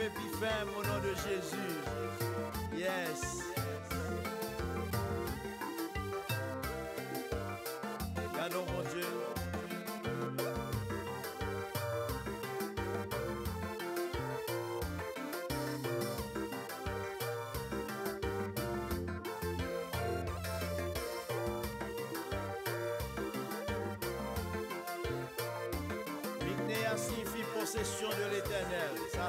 et ferme au nom de Jésus. Yes.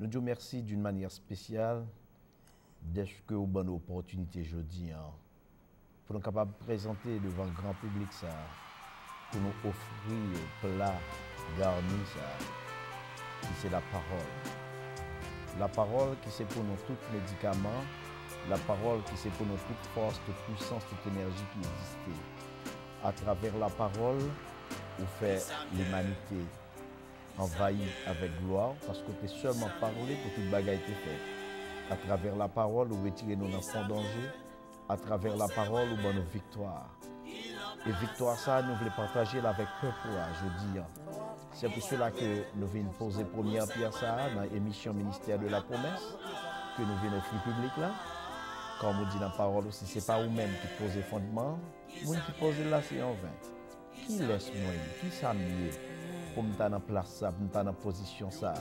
Nous disons merci d'une manière spéciale dès que bonne opportunité jeudi hein, pour nous présenter devant le grand public ça, pour nous offrir plat garni ça, qui c'est la parole. La parole qui c'est pour nous tout médicaments, la parole qui c'est pour nous toute force, toute puissance, toute énergie qui existait. À travers la parole, on fait l'humanité. anvayi avèk gloa, paskou te sèlman paroule pou tout bagay te fèk. A travèr la paroule ou etire nou nan sa danjè, a travèr la paroule ou ban nou viktoar. E viktoar sa nou vèlè partajè la vèk pepoua, je di an. Se pou sè la ke nou vèlè pose premier piya sa, nan emisyon Ministère de la Promesse, ke nou vèlè nou fri publik la, kan nou di nan paroule ou se se pa ou men ki pose fondement, mwen ki pose la se anvèlè. Ki lè se mwen, ki sa mwen yè, pour me en place ça, pour me position ça.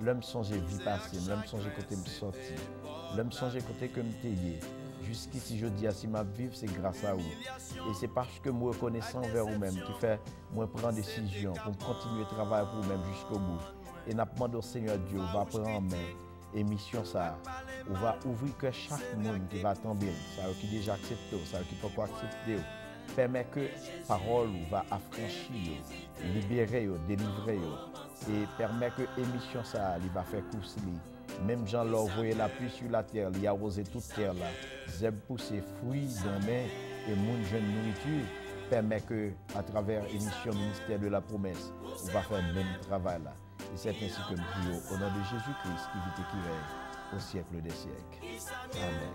L'homme songe vie passée, l'homme songe côté me sortir, l'homme songe côté que me Jusqu'ici je dis à si ma vie c'est grâce à vous. Et c'est parce que moi reconnaissant envers vous-même qui fait moi prendre décision pour continuer travailler pour vous-même jusqu'au bout. Et n'a pas au Seigneur Dieu, va prendre en main émission ça. On va ouvrir que chaque monde qui va tomber, ça qui déjà accepté, ça qui peut pas accepter. Permet que parole va affranchir, libérer, délivrer. Et permet que l'émission ça, il va faire course. Même Jean l'a envoyé la pluie sur la terre, il a arrosé toute terre là. Zeb poussé fruits dans main et mon jeune nourriture permet que, à travers l'émission ministère de la promesse, on va faire le même travail là. Et c'est ainsi que nous prions au nom de Jésus-Christ qui vit et qui règne au siècle des siècles. Amen.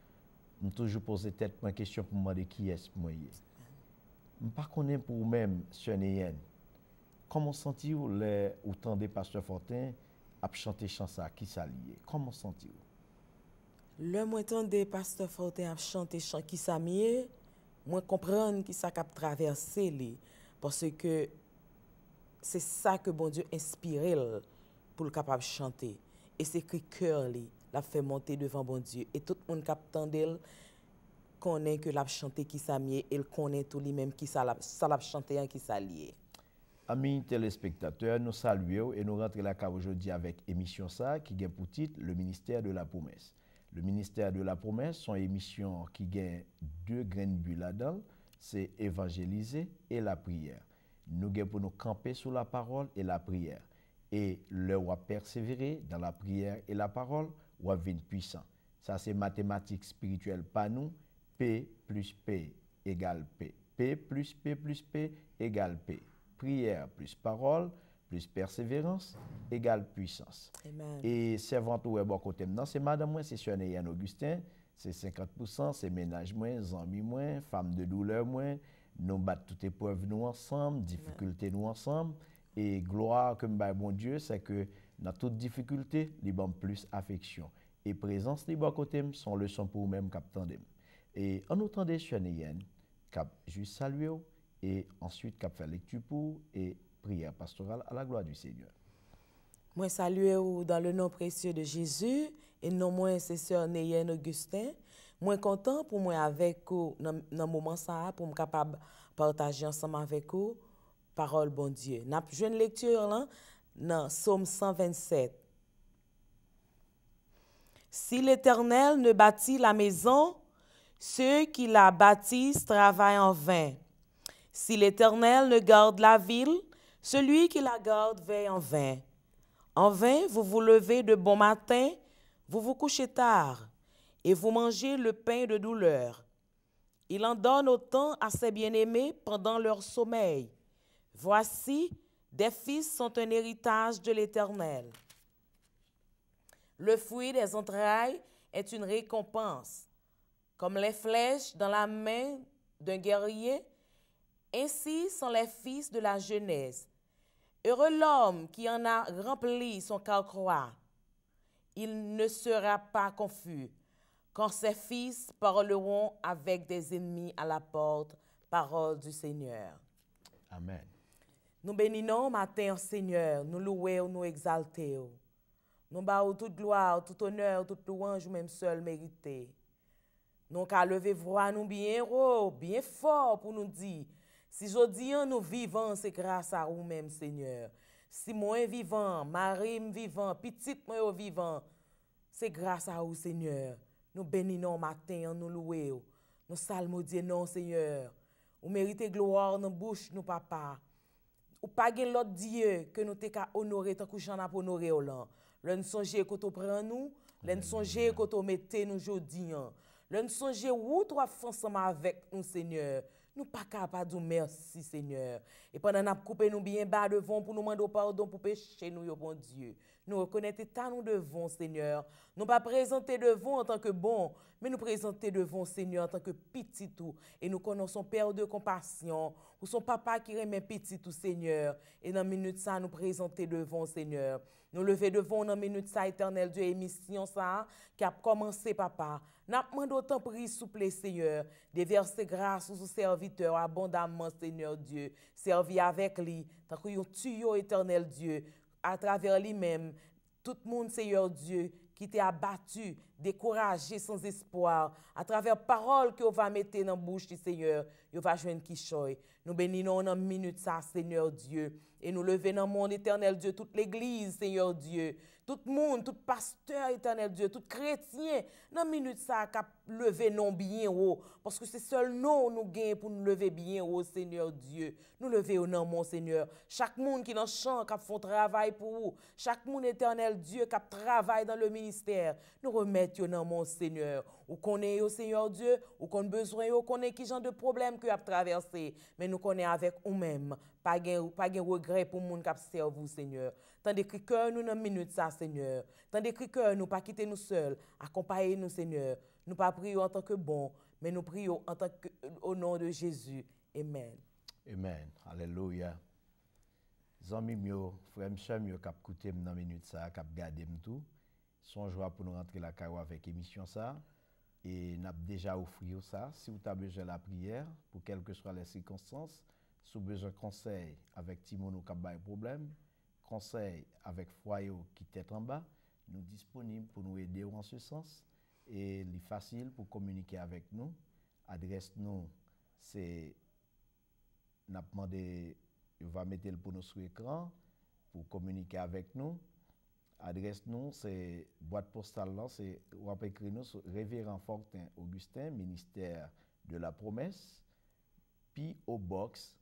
Mwen toujou pose tet mwen kesyon pou mwen de ki es mwen ye. Mwen pa konen pou mwen mwen mwen mwen mwen. Mwen se mwen mwen mwen mwen mwen. Koman santi ou le outan de Pastor Fortin ap chante chansa ki sa liye? Koman santi ou? Le mwen ton de Pastor Fortin ap chante chansa ki sa miye, mwen kompran ki sa kap traversi li. Pwase ke se sa ke bon diyo inspirel pou l kap ap chante. E se ki kyor li. Mwen santi ou? l'a fait monter devant bon Dieu. Et tout le monde a d'elle connaît que l'a chanté qui s'amier et connaît tout les même qui ça l'a chanté qui s'allie Amis téléspectateurs, nous saluons et nous rentrons la aujourd'hui avec émission ça qui gagne pour titre le ministère de la promesse. Le ministère de la promesse, son émission qui gagne deux graines bulles là-dedans, c'est évangéliser et la prière. Nous gagnons pour nous camper sur la parole et la prière. Et le roi persévérer dans la prière et la parole, ou vin puissant. Ça, c'est mathématiques spirituelles, pas nous. P plus P égale P. P plus P plus P égale P. Prière plus parole plus persévérance égale puissance. Amen. Et servant ou bon côté c'est madame moi, c'est Yann Augustin, c'est 50%, c'est ménage moins, amis moins, femme de douleur moins, nous battons toute épreuve nous ensemble, difficulté nous ensemble, et gloire que bon Dieu, c'est que dans toute difficulté, les bons plus affection. Et présence libre à côté son leçon pour même cap Et en autant des cheneyen, cap juste saluer et ensuite cap faire lecture pour et prière pastorale à la gloire du Seigneur. Moi saluer ou dans le nom précieux de Jésus et non moins c'est sœur Neyen Augustin. Moi content pour moi avec vous dans moment ça pour me capable partager ensemble avec vous parole bon Dieu. N'a jeune lecture là non, Somme 127. Si l'Éternel ne bâtit la maison, ceux qui la bâtissent travaillent en vain. Si l'Éternel ne garde la ville, celui qui la garde veille en vain. En vain, vous vous levez de bon matin, vous vous couchez tard, et vous mangez le pain de douleur. Il en donne autant à ses bien-aimés pendant leur sommeil. Voici, des fils sont un héritage de l'Éternel. Le fruit des entrailles est une récompense. Comme les flèches dans la main d'un guerrier, ainsi sont les fils de la jeunesse. Heureux l'homme qui en a rempli son carcroix. Il ne sera pas confus quand ses fils parleront avec des ennemis à la porte. Parole du Seigneur. Amen. Nou beninan ou maten an seigneur, nou loue ou nou exalte ou. Nou ba ou tout gloa, tout oner, tout louan, jou menm sol merite. Nou ka leve vwa nou bien rou, bien for pou nou di. Si jodi an nou vivan, se grasa ou menm seigneur. Si mwen vivan, marim vivan, pitit mwen ou vivan, se grasa ou seigneur. Nou beninan ou maten an nou loue ou, nou salmo diye nan seigneur. Ou merite gloa ou nan bouch nou papa. Ou pa gen lot diye ke nou te ka onore tan kou chan ap onore o lan. Len sonje koto pre an nou. Len sonje koto mette nou jodi an. Len sonje wout wafansama avek nou seigneur. Nou pa kapadou mersi seigneur. E pandan ap koupe nou biyen ba devon pou nou mando pardon pou peche nou yo bon diye. Nou rekonete ta nou devon seigneur. Nou pa prezante devon an tanke bon. Men nou prezante devon seigneur an tanke pititou. E nou kononson per de kompasyon. Ou son papa ki reme petit ou seigneur. E nan minute sa nou prezante devon seigneur. Nou leve devon nan minute sa Eternel Diyo emisyon sa. Ki ap komanse papa. Napman do tanpri souple seigneur. De verse grase ou sou serviteur abondanman seigneur Diyo. Servi avek li. Takou yon tuyo Eternel Diyo. Atraver li mem. Tout moun seigneur Diyo. ki te abatu, dekoraje, sans espoir, a travèr parol ki yo va mette nan bouche di seigneur, yo va jwen kishoy. Nou beninon nan minute sa, seigneur Diyo. E nou leve nan moun Eternel Diyo, tout l'Eglise, Seigneur Diyo. Tout moun, tout pasteur Eternel Diyo, tout kretien, nan minu sa kap leve nan biyen ou. Paske se sol nou nou gen pou nou leve biyen ou, Seigneur Diyo. Nou leve ou nan moun, Seigneur. Chak moun ki nan chan kap fon travay pou ou. Chak moun Eternel Diyo kap travay dan le minister. Nou remet yo nan moun, Seigneur. ou connaît au Seigneur Dieu, ou qu'on besoin, ou connaît qui genre de problème que a traversé, mais nous connaît avec nous même pas gain pas gain regret pour monde qui serve vous Seigneur. Tandis que cœur nous dans minute ça Seigneur. Tandis que cœur nous pas quitter nous seuls, accompagnez nous Seigneur. Nous pas prions en tant que bon, mais nous prions en tant que au nom de Jésus. Amen. Amen. Alléluia. Zami myo, frère sœur myo kap écouté nan minute ça, kap garder m tout. Son joie pour nous rentrer la carrière avec émission ça et avons déjà offert ça. Si vous avez besoin de la prière, pour quelles que soient les circonstances, si vous avez besoin de conseil avec Timon ou Kabay problème, conseil avec foyo qui est en bas, nous disponibles pour nous aider en ce sens. Et il facile pour communiquer avec nous. Adresse nous, c'est, n'a demandé, va mettre le pour sur l'écran, pour communiquer avec nous. Adres nou se boit postal lan se wap ekri nou sou Reverend Fortin Augustin, Ministèr de la Promès, pi o box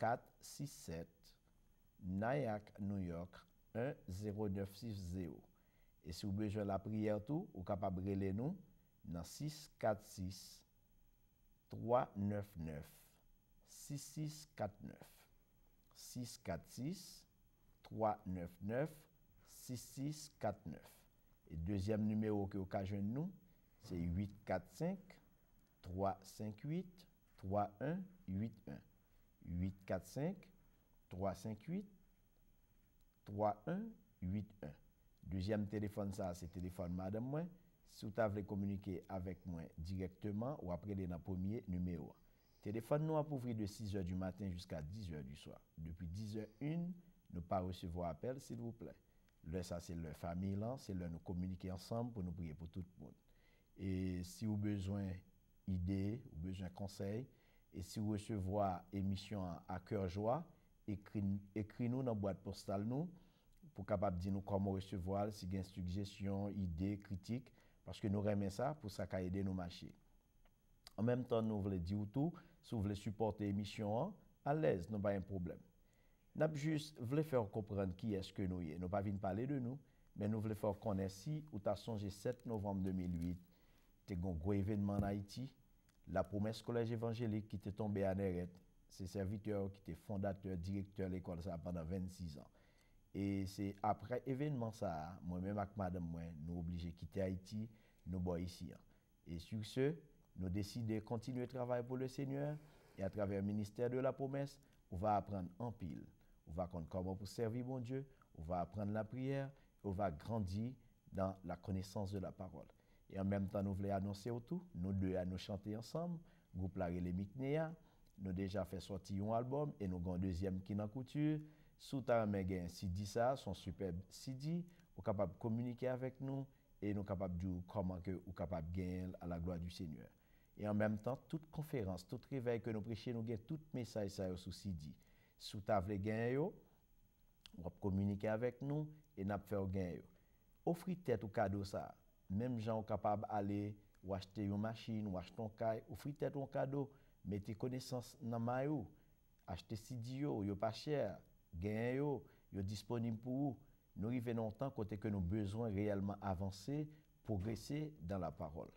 467, Nayak, New York, 10960. E sou bejou la prier tou, ou kapab rele nou, nan 646-399, 6649, 646-399, 6649. Et deuxième numéro que occasion nous, c'est 845 358 3181. 845 358 3181. Deuxième téléphone, ça, c'est téléphone madame moi. Si vous voulez communiquer avec moi directement ou après dans le premier numéro. Téléphone nous a de 6h du matin jusqu'à 10h du soir. Depuis 10 h 1 ne pas recevoir appel, s'il vous plaît. Lè sa se lè fami lan, se lè nou komunike ansan pou nou priye pou tout moun. E si ou bezwen ide, ou bezwen konsey, e si ou resevo a emisyon a kèr jwa, ekri nou nan boat postal nou pou kapap di nou komo resevo al si gen suksesyon, ide, kritik, paske nou remen sa pou sa ka ede nou machi. An menm ton nou vle di ou tou, sou vle suporte emisyon an, alèz, nou bayen probleme. Nous juste faire comprendre qui est-ce que nous sommes. Nous ne pas parler de nous, mais nous voulons faire connaître si, ou as songé 7 novembre 2008, t'es un gros événement en Haïti, la promesse collège évangélique qui est tombée à Nérette, c'est serviteur qui étaient fondateur, directeur de l'école ça pendant 26 ans. Et c'est après événement ça, moi-même avec madame, moi, nous obligés de quitter Haïti, nous boire ici. Et sur ce, nous décidé de continuer le travailler pour le Seigneur et à travers le ministère de la promesse, on va apprendre en pile on va comprendre comment pour servir mon Dieu, on va apprendre la prière, on va grandir dans la connaissance de la parole. Et en même temps, nous voulons annoncer au tout, nous deux à nous chanter ensemble, groupe La Miknea, nous déjà fait sortir un album et nous avons un deuxième qui est en couture. Sous ta main, un CD ça, son superbe CD, ou capable de communiquer avec nous et nous capable de dire comment que vous capable de gagner à la gloire du Seigneur. Et en même temps, toute conférence, tout réveil que nous prêchons, nous avons tout message ça sur CD sous table gen yo, nous communiquer avec nous et nap tête ou gen yo. Même tet ou Même gens capable aller ou acheter une machine ou acheter un yon kay, ofri tet ou kado, mette connaissance nan mayou, achete il yo, pas cher. cher yo, disponible pour pou ou, Nous rive nan que kote réellement nous réellement progresser dans la parole.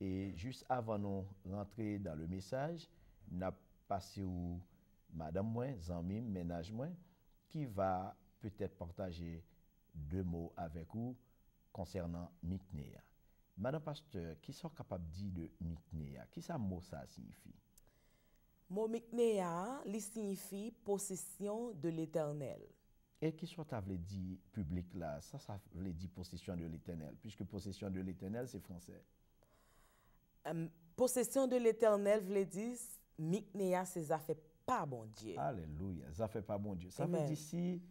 Et juste avant de rentrer dans le message, n'a avons passé au madame moins, zami, ménage qui va peut-être partager deux mots avec vous concernant Miknea. Madame Pasteur, qui sont capables de dire de Miknea Qui ça mot ça signifie Mot Miknea, il signifie possession de l'éternel. Et qui soit à dit public là, ça, ça veut dire possession de l'éternel, puisque possession de l'éternel, c'est français. Euh, possession de l'éternel, veut dire Miknea, c'est affaire fait pas bon Dieu. Alléluia, ça fait pas bon Dieu. Ça veut dire si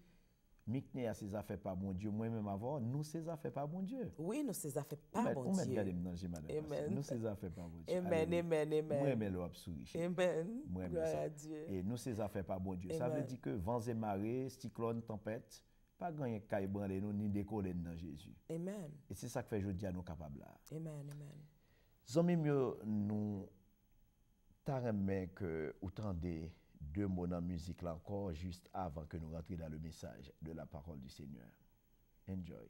Mikne a ses affaires pas bon Dieu, moi-même avant, nous ses affaires pas bon Dieu. Oui, nous ses affaires pas bon Dieu. Amen. Nous ses affaires pas bon Dieu. Amen, amen, amen. Moi-même le sourire. Amen. Gloire à Dieu. Et nous ses affaires pas bon Dieu. Ça veut dire que vents et marées, cyclones, tempêtes, pas gagner caille branler nous ni décoller dans Jésus. Amen. Et c'est ça que fait aujourd'hui à nous capables là. Amen, amen. Zomi mieux nous t'arrêter que autant des deux mots dans musique là encore, juste avant que nous rentrions dans le message de la parole du Seigneur. Enjoy.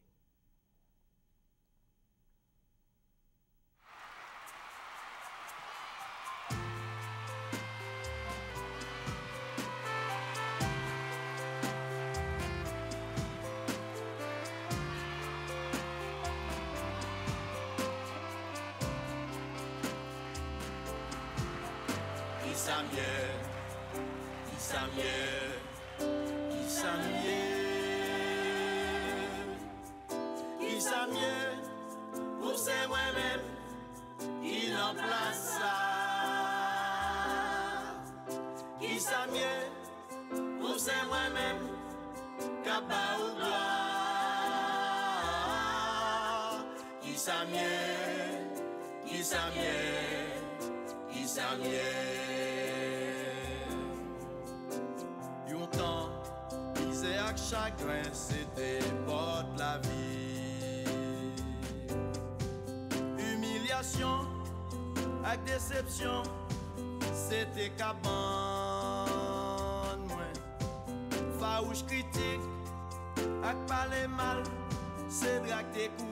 Avec déception, c'était cabane bon moment. critique, à parler mal, c'est drague des coups.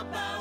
about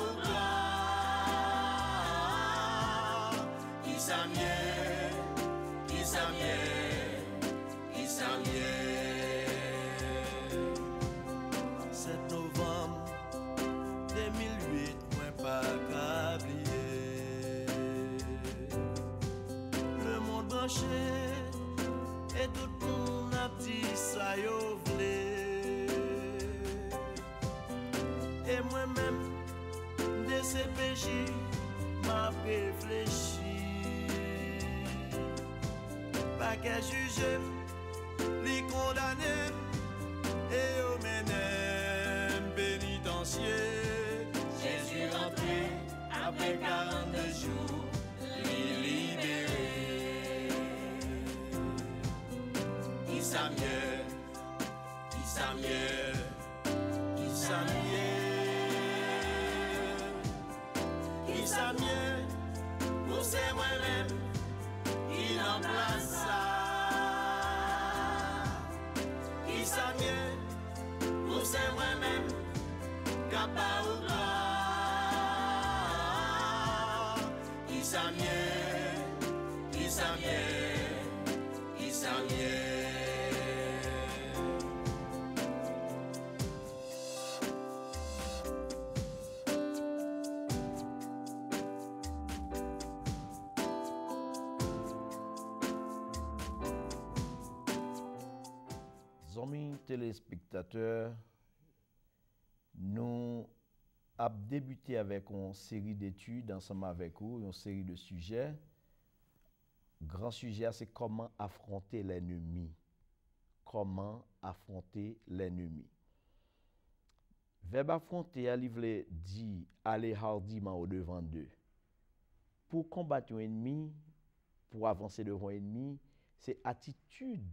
téléspectateurs, nous avons débuté avec une série d'études ensemble avec vous, une série de sujets. Grand sujet, c'est comment affronter l'ennemi. Comment affronter l'ennemi. Verbe affronter, l'ivre dit aller hardiment au devant d'eux. Pour combattre un ennemi, pour avancer devant un ennemi, c'est attitude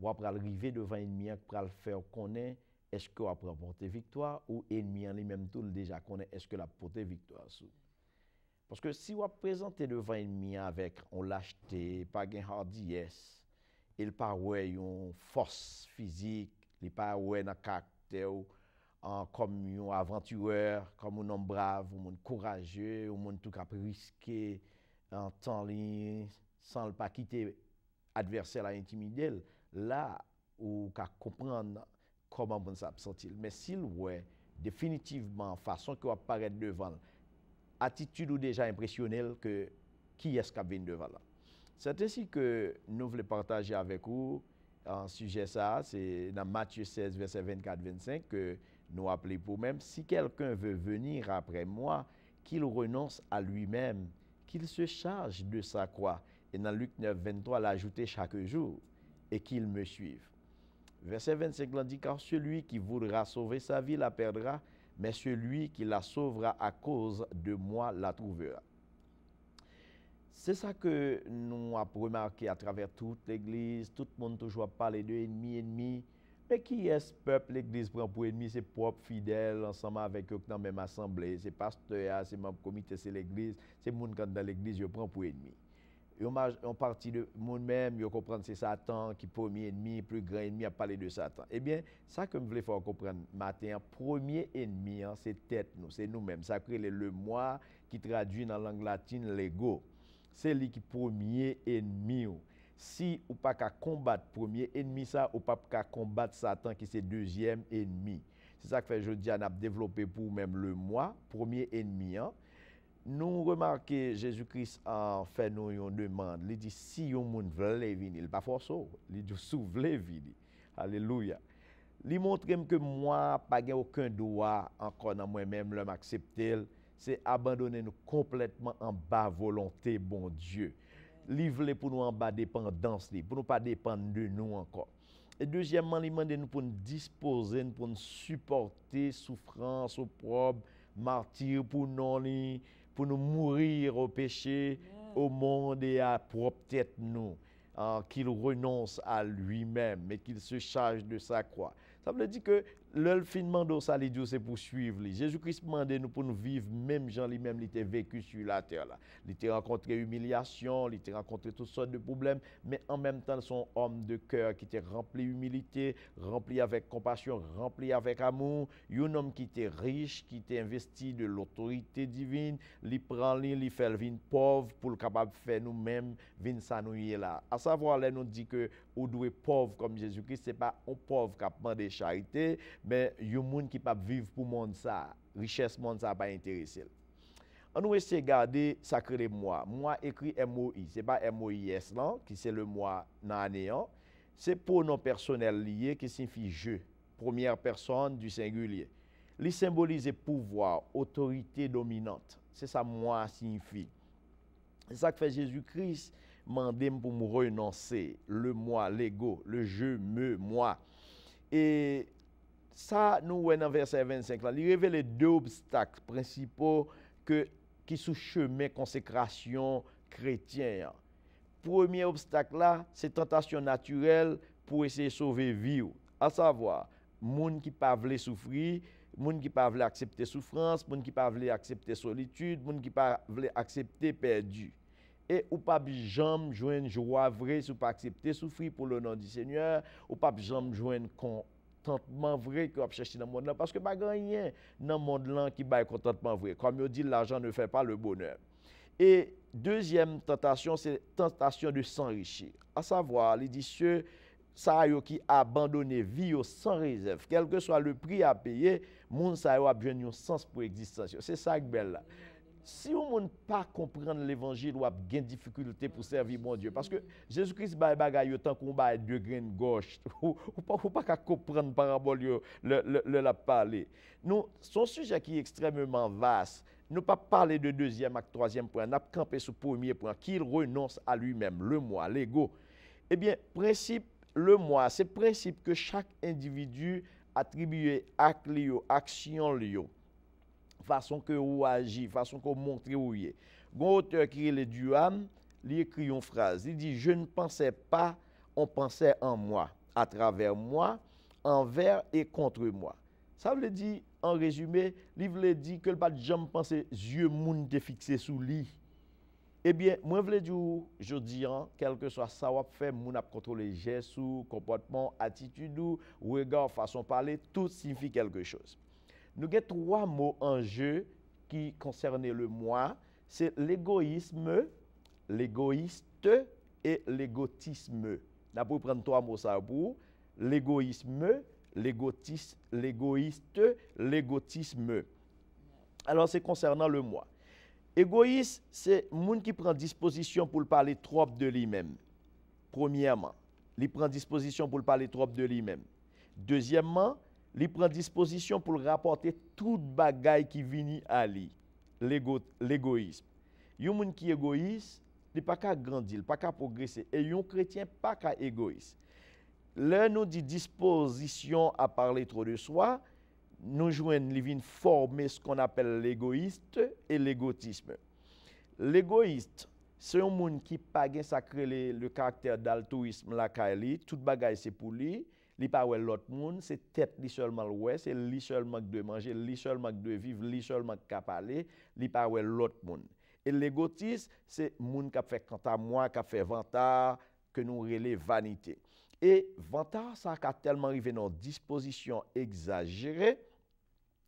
wap pral rive devan enmyan pral fèw konè, eske wap pral pote viktoa, ou enmyan li menm toul deja konè, eske wap pote viktoa sou. Paske si wap prezante devan enmyan avèk, on lachte, pa gen hardi yes, il parwe yon fòs fizik, li parwe nan kakte ou, an kom yon aventureur, kom yon nom brav, ou moun kouraje, ou moun tou kap riske, an tan li, san l pa kite adverse la intimide l, là ou qu'à comprendre comment bon ça sentir mais s'il ouais définitivement façon que apparaître devant attitude ou déjà impressionnelle que qui est-ce qui vient devant là c'est ainsi que nous voulons partager avec vous un sujet ça c'est dans Matthieu 16 verset 24 25 que nous appelons pour même si quelqu'un veut venir après moi qu'il renonce à lui-même qu'il se charge de sa croix et dans Luc 9 23 l'ajouter chaque jour et qu'ils me suivent. Verset 25 dit, car celui qui voudra sauver sa vie la perdra, mais celui qui la sauvera à cause de moi la trouvera. C'est ça que nous avons remarqué à travers toute l'Église. Tout le monde toujours parle de ennemi, ennemi. Mais qui est ce peuple l'Église prend pour ennemi? C'est propre fidèle, ensemble avec eux dans la même assemblée. C'est pasteur, c'est membre comité, c'est l'Église. C'est monde qui dans l'Église, je prend pour ennemi en partie de moi-même, je comprends que c'est Satan qui est premier ennemi, plus grand ennemi à parler de Satan. Eh bien, ça que je voulais faire comprendre matin, premier ennemi, hein, c'est tête, nous, c'est nous-mêmes. Ça crée le moi qui traduit dans la langue latine l'ego. C'est lui qui premier ennemi. Si ou pas qu'à combattre premier ennemi, ça, ou pas qu'à combattre Satan qui c'est deuxième ennemi. C'est ça que fait, je dis, on a développé pour même le moi, premier ennemi. Hein nous remarquons Jésus-Christ en fait nous une demande. Il dit si un monde veut venir, pas forcément. Il dit voulez venir. Alléluia. Il montre que moi pas aucun droit encore dans moi-même l'homme accepter, c'est abandonner nous complètement en bas volonté bon Dieu. veut pour nous en bas dépendance, pour nous pas dépendre de nous encore. Et deuxièmement, il demande nous pour nous disposer, pour nous supporter souffrance, opprobre, martyr pour nous pour nous mourir au péché, au monde et à propre tête nous. Hein, qu'il renonce à lui-même et qu'il se charge de sa croix. Ça veut dire que le fin mando ça c'est pour suivre Jésus-Christ mandé nous pour nous vivre même Jean lui-même il était vécu sur la terre Il était rencontré humiliation, il était rencontré toutes sortes de problèmes, mais en même temps son homme de cœur qui était rempli d'humilité, rempli avec compassion, rempli avec amour, un homme qui était riche, qui était investi de l'autorité divine, il prend il fait le pauvre pour le capable faire nous-mêmes vin ça nous là. À savoir il nous dit que ou doué pauvre comme Jésus-Christ, c'est pas un pauvre qui a demandé charité, mais un monde qui peut vivre pour monde ça. Richesse monde ça pas intéressé. On nous essaie de garder sacré moi, Moi écrit MOI, n'est pas MOIS non, qui c'est le moi dans néant. C'est pronom personnel lié qui signifie je, première personne du singulier. Il symbolise pouvoir, autorité dominante. C'est ça moi signifie. C'est ça que fait Jésus-Christ Mandé pour me renoncer, le moi, l'ego, le je, me, moi. Et ça, nous voyons dans verset 25, là, il révèle deux obstacles principaux que, qui sont chemin consécration chrétienne. Premier obstacle là, c'est tentation naturelle pour essayer de sauver vie, à savoir, monde qui pas veulent souffrir, monde qui pas veulent accepter souffrance, monde qui pas veulent accepter solitude, monde qui pas veulent accepter perdu. E ou pa bi jom jwen jwa vre sou pa aksepte soufri pou lè nan di sènyèr, ou pa bi jom jwen kontantman vre ki ap chèchi nan mond lan, paske pa ganyen nan mond lan ki bay kontantman vre. Kwa mè ou di l'ajan ne fè pa lè bonèr. E dèzyèm tentasyon, sè tentasyon de s'enrichi. A savoi, lè di sè, sa yo ki abandone vi yo sèn rezèv. Kèlke sò a lè pri a peye, moun sa yo ap jwen yon sens pou eksistansyon. Sè sa ak bèl la. Si on ne pas comprendre l'évangile, on a des difficultés pour servir mon Dieu. Parce que Jésus-Christ bail bagaille tant qu'on bail de la gauche. Ou pas pas comprendre parabole le la parler. Nous, son sujet qui est extrêmement vaste. Nous pas parler de deuxième acte troisième point, n'a campé sur premier point qu'il renonce à lui-même, le moi, l'ego. Eh bien, principe le moi, c'est principe que chaque individu attribue à action façon que vous agissez, façon que vous montrez où vous êtes. auteur qui est le Duham, il écrit une phrase. Il dit Je ne pensais pas, on pensait en moi, à travers moi, envers et contre moi. Ça veut dire, en résumé, il le dit que le pas de jambes yeux moun te fixé sous lui. Eh bien, moi, je veux dire, je dis, en quel que soit ça, on fait, mon a contrôlé gestes, comportement, attitude, regard, façon de parler, tout signifie quelque chose. Nous avons trois mots en jeu qui concernaient le moi. C'est l'égoïsme, l'égoïste et l'égotisme. Nous pouvons prendre trois mots ça pour l'égoïsme, l'égoïste, l'égotisme. Alors, c'est concernant le moi. Égoïste, c'est monde qui prend disposition pour parler trop de lui-même. Premièrement, il prend disposition pour parler trop de lui-même. Deuxièmement, Li pren disposisyon pou l rapote tout bagay ki vini a li, l egoism. Yon moun ki egois, li pa ka grandil, pa ka progresi, e yon kretyen pa ka egois. Le nou di disposisyon a parle tro de swa, nou jwen li vin forme skon apel l egoist e l egotisme. L egoist, se yon moun ki pa gen sakre le karakter dal touism la ka li, tout bagay se pou li, Li pa wè lot moun, se tep li solman wè, se li solman kde manje, li solman kde viv, li solman kap ale, li pa wè lot moun. E le gotis, se moun kap fè kantamwa, kap fè vantar, ke nou rele vanite. E vantar, sa ka telman rive nou disposition exagere.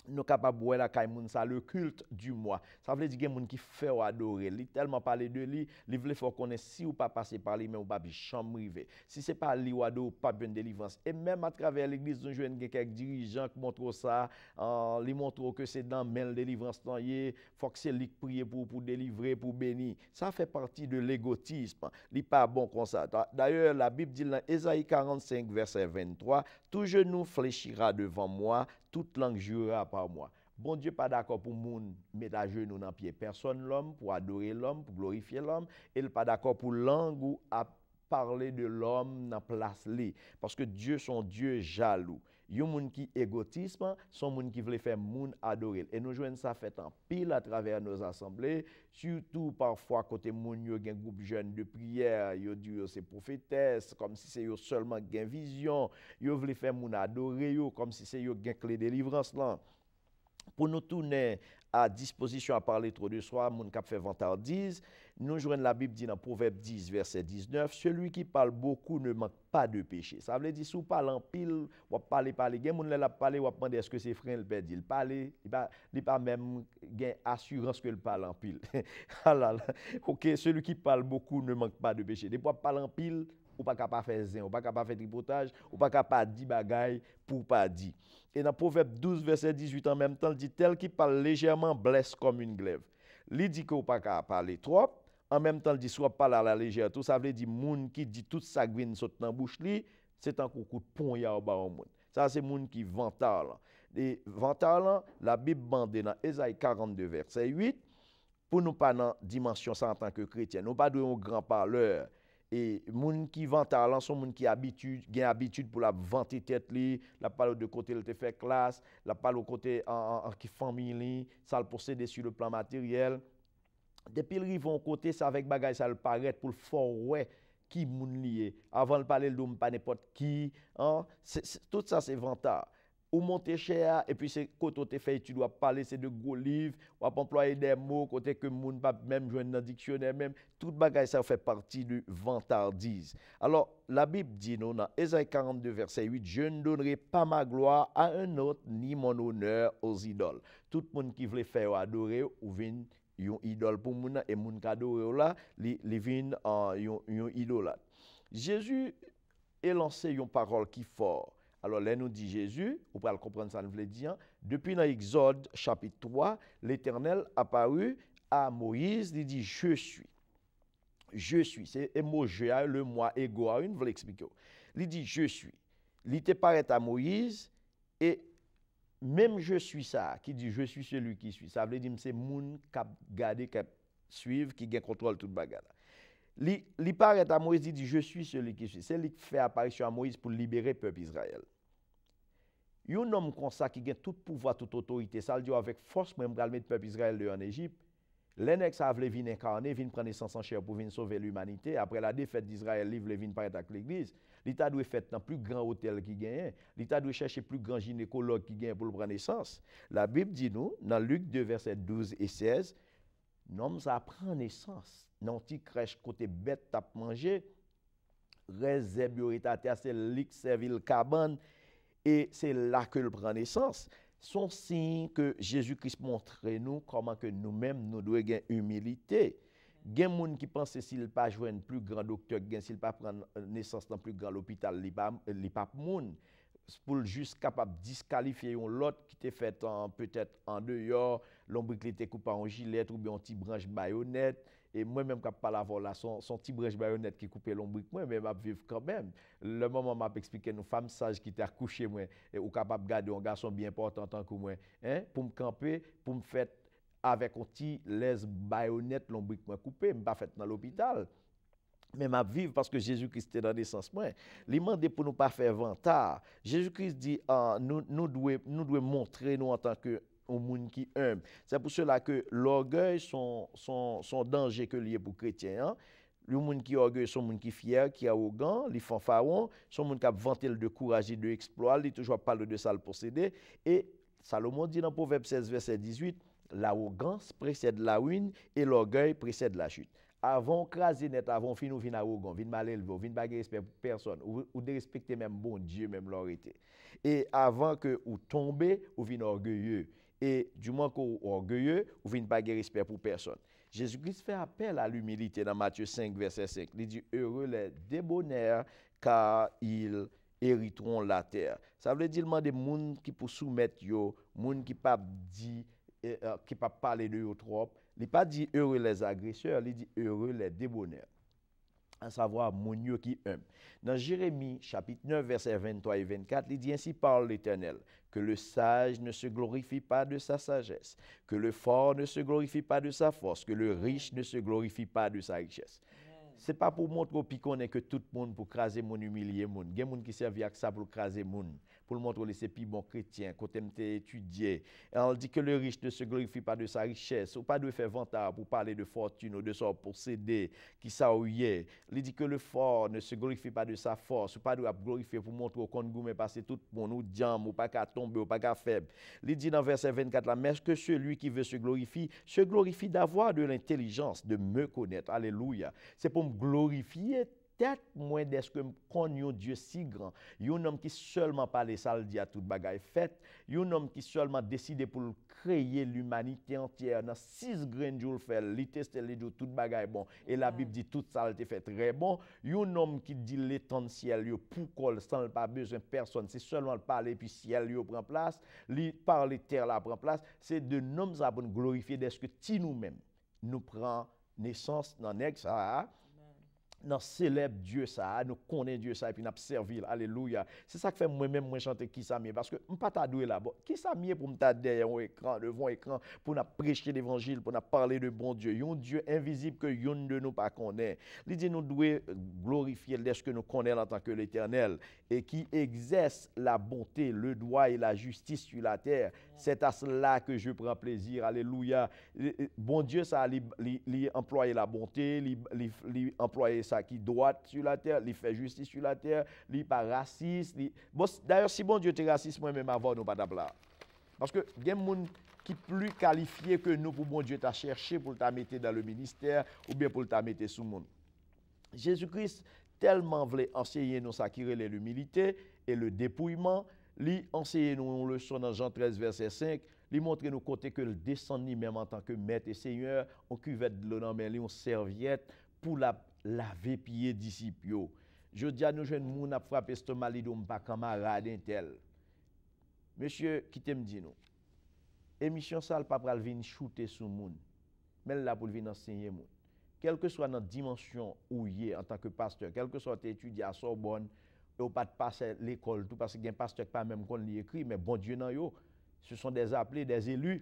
nous capables de la ça le culte du moi ça veut dire qu'il y a qui fait adorer littéralement tellement parler de lui il veut qu'on connaître si ou pas passer par lui mais ou pas jamais si c'est pas lui ou adore pas bonne délivrance et même à travers l'église nous jeune quelques dirigeants qui montrent ça ils montrent que c'est dans même délivrance il faut que c'est lui qui pour pour délivrer pour bénir ça fait partie de l'égotisme il pas bon comme ça d'ailleurs la bible dit dans Ésaïe 45 verset 23 tout genou fléchira devant moi tout lang jura pa ou mwa. Bon, diyo pa d'akor pou moun met a joun nou nan piye person l'om, pou adore l'om, pou glorifiye l'om, el pa d'akor pou lang ou ap parler de l'homme dans place li. Parce que Dieu son Dieu jaloux. yo moun qui égotisme, son moun qui veulent faire moun adorer. Et nous jouons ça fait en pile à travers nos assemblées, surtout parfois côté moun yo gen groupe jeune de prière, yo dit yo c'est prophétesse, comme si c'est seulement gen vision, yo veulent faire moun adorer yo, comme si c'est yo gen clé délivrance là. Pour nous tourner à disposition à parler trop de soi, moun cap fait vantardise, nous jouons la Bible dit dans Proverbe 10, verset 19, celui qui parle beaucoup ne manque pas de péché. Ça veut dire, si vous parlez en pile, vous parlez, parlez, vous parlez, parlez, vous parlez, est-ce que c'est frère le père dit, il parle, il pas même assurance que le parle en pile. Ah ok, celui qui parle beaucoup ne manque pas de péché. Des fois, parle en pile, ou pas capable faire zin, ou pas capable faire tripotage, ou pas capable dire bagaille pour pas dire. Et dans Proverbe 12, verset 18, en même temps, il dit, tel qui parle légèrement blesse comme une glaive. Il dit qu'on pas capable parler trop, an menm tan li di swa pala la lejere tou, sa vle di moun ki di tout sa gwin sot nan bouch li, se tan koukout pon ya ou ba ou moun. Sa se moun ki vantala. De vantala, la bib bande nan ezay 42 verset 8, pou nou pa nan dimansyon sa an tanke kretien. Nou pa dwe mou gran parleur. E moun ki vantala, son moun ki abitud, gen abitud pou la vantitet li, la pala ou de kote lte fe klas, la pala ou kote an ki familie, sa l'posede su le plan materiel, Depuis, le rivon côté ça avec bagay sa le pour pour le pour qui moun liye. avant le parler le do Hein? tout ça c'est vantard Ou monter cher et puis c'est côté fait tu dois parler c'est de gros livres, ou employer des mots mots que que moun pas même même dans dictionnaire, même, Tout bagay ça fait partie du vantardise. Alors, la Bible dit, non dans Ésaïe 42, verset 8, Je ne donnerai pas ma gloire à un autre, ni mon honneur aux idoles. Tout monde qui voulait faire ou adorer ou vin yon moun moun li, yon, Jésus est lancé une parole qui fort. Alors là nous dit Jésus, vous pouvez comprendre que vle depuis l'Exode Exode chapitre 3, l'Éternel apparut à Moïse, il dit je suis. Je suis, c'est le mot je le moi ego, une vle l'expliquer. Il dit je suis. Il te à Moïse et même je suis ça, qui dit je suis celui qui suis, ça veut dire que c'est moun qui gardé, qui suivre, qui contrôle toute bagarre. L'ipar paraît à Moïse, dit je suis celui qui suis. C'est lui qui fait apparition à Moïse pour libérer le peuple Israël. Il y a un homme comme ça qui gagne tout pouvoir, toute autorité, ça le dit avec force, même pour mettre le peuple Israël en Égypte. L'Enex a voulu venir incarner, venir prendre naissance en chair pour venir sauver l'humanité. Après la défaite d'Israël, il voulait venir paraître avec l'Église. L'État doit faire dans plus grand hôtel qui gagne. L'État doit chercher plus grand gynécologue qui gagne pour le prendre naissance. La Bible dit nous, dans Luc 2, verset 12 et 16, nomme ça prend naissance. Dans crèche côté bête t'a manger, réserve c'est cabane et c'est là que le prend naissance. Son signe que Jésus-Christ montre nous comment que nous-mêmes nous devons humilité que moun ki pense s'il pa un plus grand docteur ne s'il pas prendre euh, naissance dans plus grand hôpital, li pa li pa moun pour juste capable disqualifier un l'autre qui était fait peut-être en dehors a était coupé en gilet ou bien un petit branche baïonnette et moi-même capable pas avoir là son son petit branche baïonnette qui coupait l'ombrique moi mais m'a vivre quand même le moment m'a expliqué nous femme sage qui t'a couché moi et ou capable garder un garçon bien important tant que moi hein pour me camper pour me faire avec un petit les baïonnette lombrique coupé, je pas fait dans l'hôpital. Mais ma vivre parce que Jésus-Christ est dans l'essence moins. L'imande pour nous pas faire vantard. Jésus-Christ dit, ah, nous, nous devons nous montrer nous en tant que au monde qui aime. C'est pour cela que l'orgueil, son, son, danger que lié pour chrétiens. Hein? Le monde qui orgueilleux son monde qui fier, qui arrogant, les fanfaron, son monde qui a vanté le de courage et de exploit, il toujours parle de ça le posséder. Et Salomon dit dans Proverbe 16, verset 18, l'arrogance précède la ruine et l'orgueil précède la chute. Avant craser net, avant fin ou fin arrogant, vin mal élevé, vin pas respect pour personne, ou, de respecter même bon Dieu, même l'orité. Et avant que ou tomber, ou vin orgueilleux. Et du moins qu'on orgueilleux, ou vin pas respect pour personne. Jésus-Christ fait appel à l'humilité dans Matthieu 5, verset 5. Il dit, heureux les débonnaires, car ils hériteront la terre. Ça veut dire, demander des gens qui pour soumettre, gens qui pas dire euh, qui pas parler de eux trop. Il pas dit heureux les agresseurs, il dit heureux les débonnaires. À savoir, mon Dieu qui aime. Dans Jérémie, chapitre 9, versets 23 et 24, il dit Ainsi parle l'Éternel, que le sage ne se glorifie pas de sa sagesse, que le fort ne se glorifie pas de sa force, que le riche ne se glorifie pas de sa richesse. Ce n'est pas pour montrer au qu'on est que tout le monde pour craser mon humilier mon. Il y a des gens qui servent à ça pour craser mon pour le montrer c'est plus bon chrétien, côté étudier. étudié. On dit que le riche ne se glorifie pas de sa richesse, ou pas de faire vantard pour parler de fortune ou de sort pour céder, qui ça ou Il dit que le fort ne se glorifie pas de sa force, ou pas de glorifier pour montrer au peut pas passer tout mon nous, diam, ou pas qu'à tomber, ou pas qu'à faible. Il dit dans verset 24 là, mais que celui qui veut se glorifier, se glorifie d'avoir de l'intelligence, de me connaître. Alléluia. C'est pour me glorifier tête moins est que un Dieu si grand. Un homme qui seulement parle ça le dit à toute bagaille faite, un homme qui seulement décidé pour créer l'humanité entière dans six jours, de fait, il teste les jours bagaille bon et la Bible dit toute ça le fait très bon. Un homme qui dit ciel, pour col sans pas besoin personne, c'est seulement le parler puis ciel prend place, lui parle terre la prend place, c'est de nom à pour glorifier dest que ti nous-mêmes nous prend naissance dans nèg hein? nan seleb Dieu nous nou dieu Diyo sa, epi nap alléluia c'est ça sa fait fe mwen men mwen chante ki parce que paske pas ta dwe la bo. Ki sa pour pou mta derye yon ekran, devon ekran, pour nap prêcher l'évangile pour nap parler de bon Dieu. Yon Diyo invizib ke yon pas nou pa konen. nous di glorifier ce que nous connaissons en tant que l'éternel et qui exerce la bonté, le droit et la justice sur la terre. C'est à cela que je prends plaisir. Alléluia. Bon Dieu ça li la bonté li qui droite sur la terre, il fait justice sur la terre, il n'est pas raciste. D'ailleurs, si bon Dieu était raciste, moi-même avant, nous pas là. Parce que il y a des gens qui sont plus qualifiés que nous pour bon Dieu t'a cherché, pour t'a mettre dans le ministère ou bien pour t'a mettre sous le monde. Jésus-Christ tellement voulait enseigner nous ça qui l'humilité et le dépouillement. Lui, enseigner, nous une leçon dans Jean 13, verset 5. Il montre nous côté que le descendit même en tant que maître et seigneur, on cuvette de l'eau dans main, on serviette pour la la ve piye disip yo. Je di an nou jen moun ap frap este malidou mpa kamara aden tel. Monsye, ki te mdino, emisyon sal papal vin choute sou moun, men la pou vin ansenye moun. Kelke so an nan dimansyon ou ye an tanke pasteur, kelke so an te etudia so bon, yo pat pase l'ekol, tout pase gen pasteur pa menm kon li ekri, men bon diyo nan yo, se son de zaple, de zilu,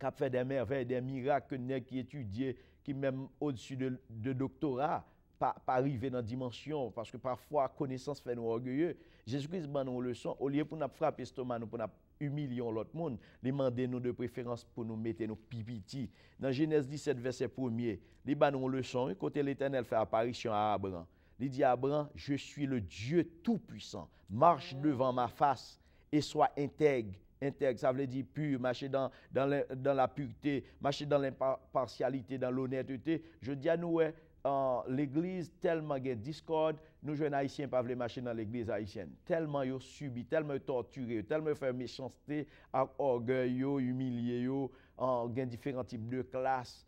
kap fe de merve, de mirak, ke nek ye etudie, qui même au-dessus de, de, doctorat, pas arrivé arriver dans dimension, parce que parfois, connaissance fait nous orgueilleux. Jésus-Christ donne une leçon, au lieu pour nous frapper l'estomac, nous pour nous humilier l'autre monde, demander nous de préférence pour nous mettre nos pipiti. Dans Genèse 17, verset 1er, il a une leçon, côté l'Éternel fait apparition à Abraham. Il dit à Abraham, je suis le Dieu Tout-Puissant, marche devant ma face et sois intègre intègre, ça veut dire pur, marcher dans, dans, la, pureté, marcher dans l'impartialité, dans l'honnêteté. Je dis à nous, hein, l'église, tellement il discorde, nous jeunes haïtiens pas marcher dans l'église haïtienne. Tellement ils subi, tellement ils torturé, tellement ils fait méchanceté, orgueil, humilié, ils y différents types de classes.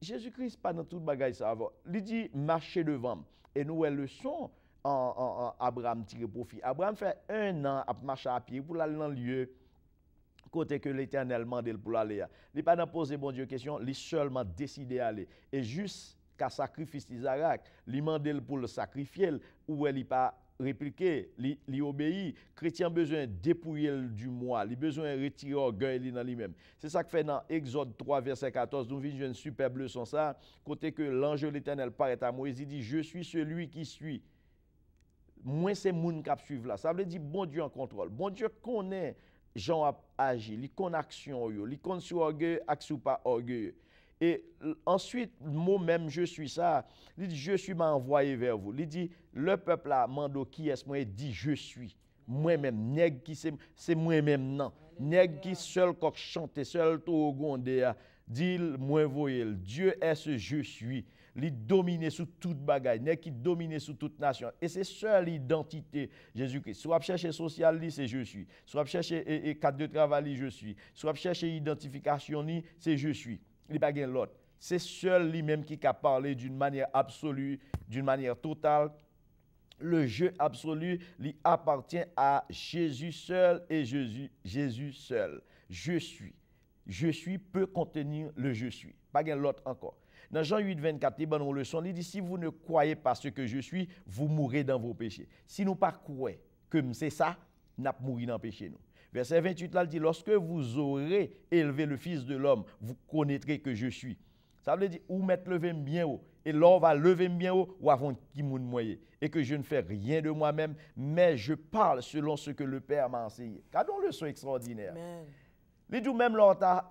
Jésus-Christ pas dans toute bagage, ça Il dit marcher devant. Et nous le son. en, Abraham tire profit. Abraham fait un an à marcher à pied pour aller dans le lieu côté que l'Éternel demandé pour aller. Il pas posé poser bon Dieu question, il seulement décidé aller et juste qu'à sacrifice d'Isaac, il demandé pour le sacrifier ou elle pas répliqué. li, obéit. Chrétien besoin dépouiller du moi, il besoin retirer orgueil dans lui-même. C'est ça que fait dans Exode 3 verset 14, nous vivons une superbe leçon ça, côté que l'ange de l'Éternel paraît à Moïse, il dit je suis celui qui suis. Moi, c'est moun qui suivre là. Ça veut dire bon Dieu en contrôle. Bon Dieu connaît Jean a agi, li kon aksyon yo, li kon sou orgue ak sou pa orgue. Et ensuite, mot même je suis ça, il dit je suis m'a envoyé vers vous. Il dit le peuple a mando qui est moi dit je suis. Moi-même nèg qui c'est moi-même non. Nèg qui seul coq chante, seul tout gondé dit moi voyez Dieu est ce je suis li domine sous toute bagaille, ne qui domine sous toute nation. Et c'est seule l'identité Jésus-Christ. Soit chercher social c'est je suis. Soit chercher et, et, cadre de travail je suis. Soit chercher identification ni c'est je suis. Li bagay l'autre. C'est seul lui-même qui a parlé d'une manière absolue, d'une manière totale, le jeu absolu lui appartient à Jésus seul et Jésus, Jésus seul. Je suis. Je suis peut contenir le je suis. Pas l'autre encore. Dans Jean 8, 24, il le Il dit Si vous ne croyez pas ce que je suis, vous mourrez dans vos péchés. Si nous ne croyons que c'est ça, nous mourrons dans nos péché. Nous. Verset 28, là, il dit Lorsque vous aurez élevé le Fils de l'homme, vous connaîtrez que je suis. Ça veut dire Ou mettre levé bien haut. Et l'homme va lever bien haut, ou avant qui moyen. Et que je ne fais rien de moi-même, mais je parle selon ce que le Père m'a enseigné. le leçon extraordinaire. Amen. Les deux mêmes,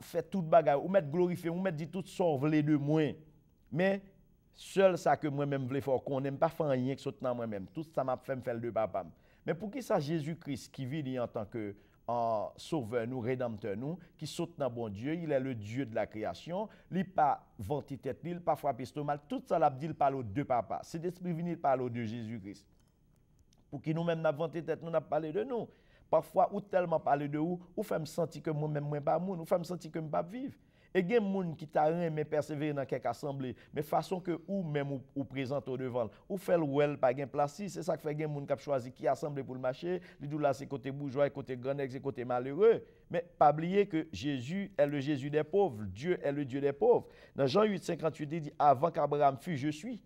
fait tout les ou mettre glorifié, ou m'a dit tout sauf les de moins. Mais seul ça que moi-même, voulait faire, qu'on n'aime pas faire rien que sauter moi-même. Tout ça m'a fait faire le Mais pour qui ça Jésus-Christ qui vit en tant que sauveur, nous, rédempteur, nous, qui saute bon Dieu. Il est le Dieu de la création. Il pas vanté tête, il n'a pas mal Tout ça là dit par l'eau de papa. C'est esprit qui vient par l'eau de Jésus-Christ. Pour qui nous-mêmes n'avons vanté tête, nous n'a parlé de nous. Parfois, ou tellement parler de vous, ou fait me sentir que moi-même, moi, pas moun, ou fait me sentir que je pas vivre. Et il y a des gens qui t'a rien, mais persévérer dans quelque assemblée. Mais façon que ou même ou, présente au devant, ou fait le well, pas gain place, c'est ça que fait des gens qui choisi qui assemblée pour le marché. Les là, c'est côté bourgeois, côté grand et côté malheureux. Mais pas oublier que Jésus est le Jésus des pauvres. Dieu est le Dieu des pauvres. Dans Jean 8, 58, il dit Avant qu'Abraham fût, je suis.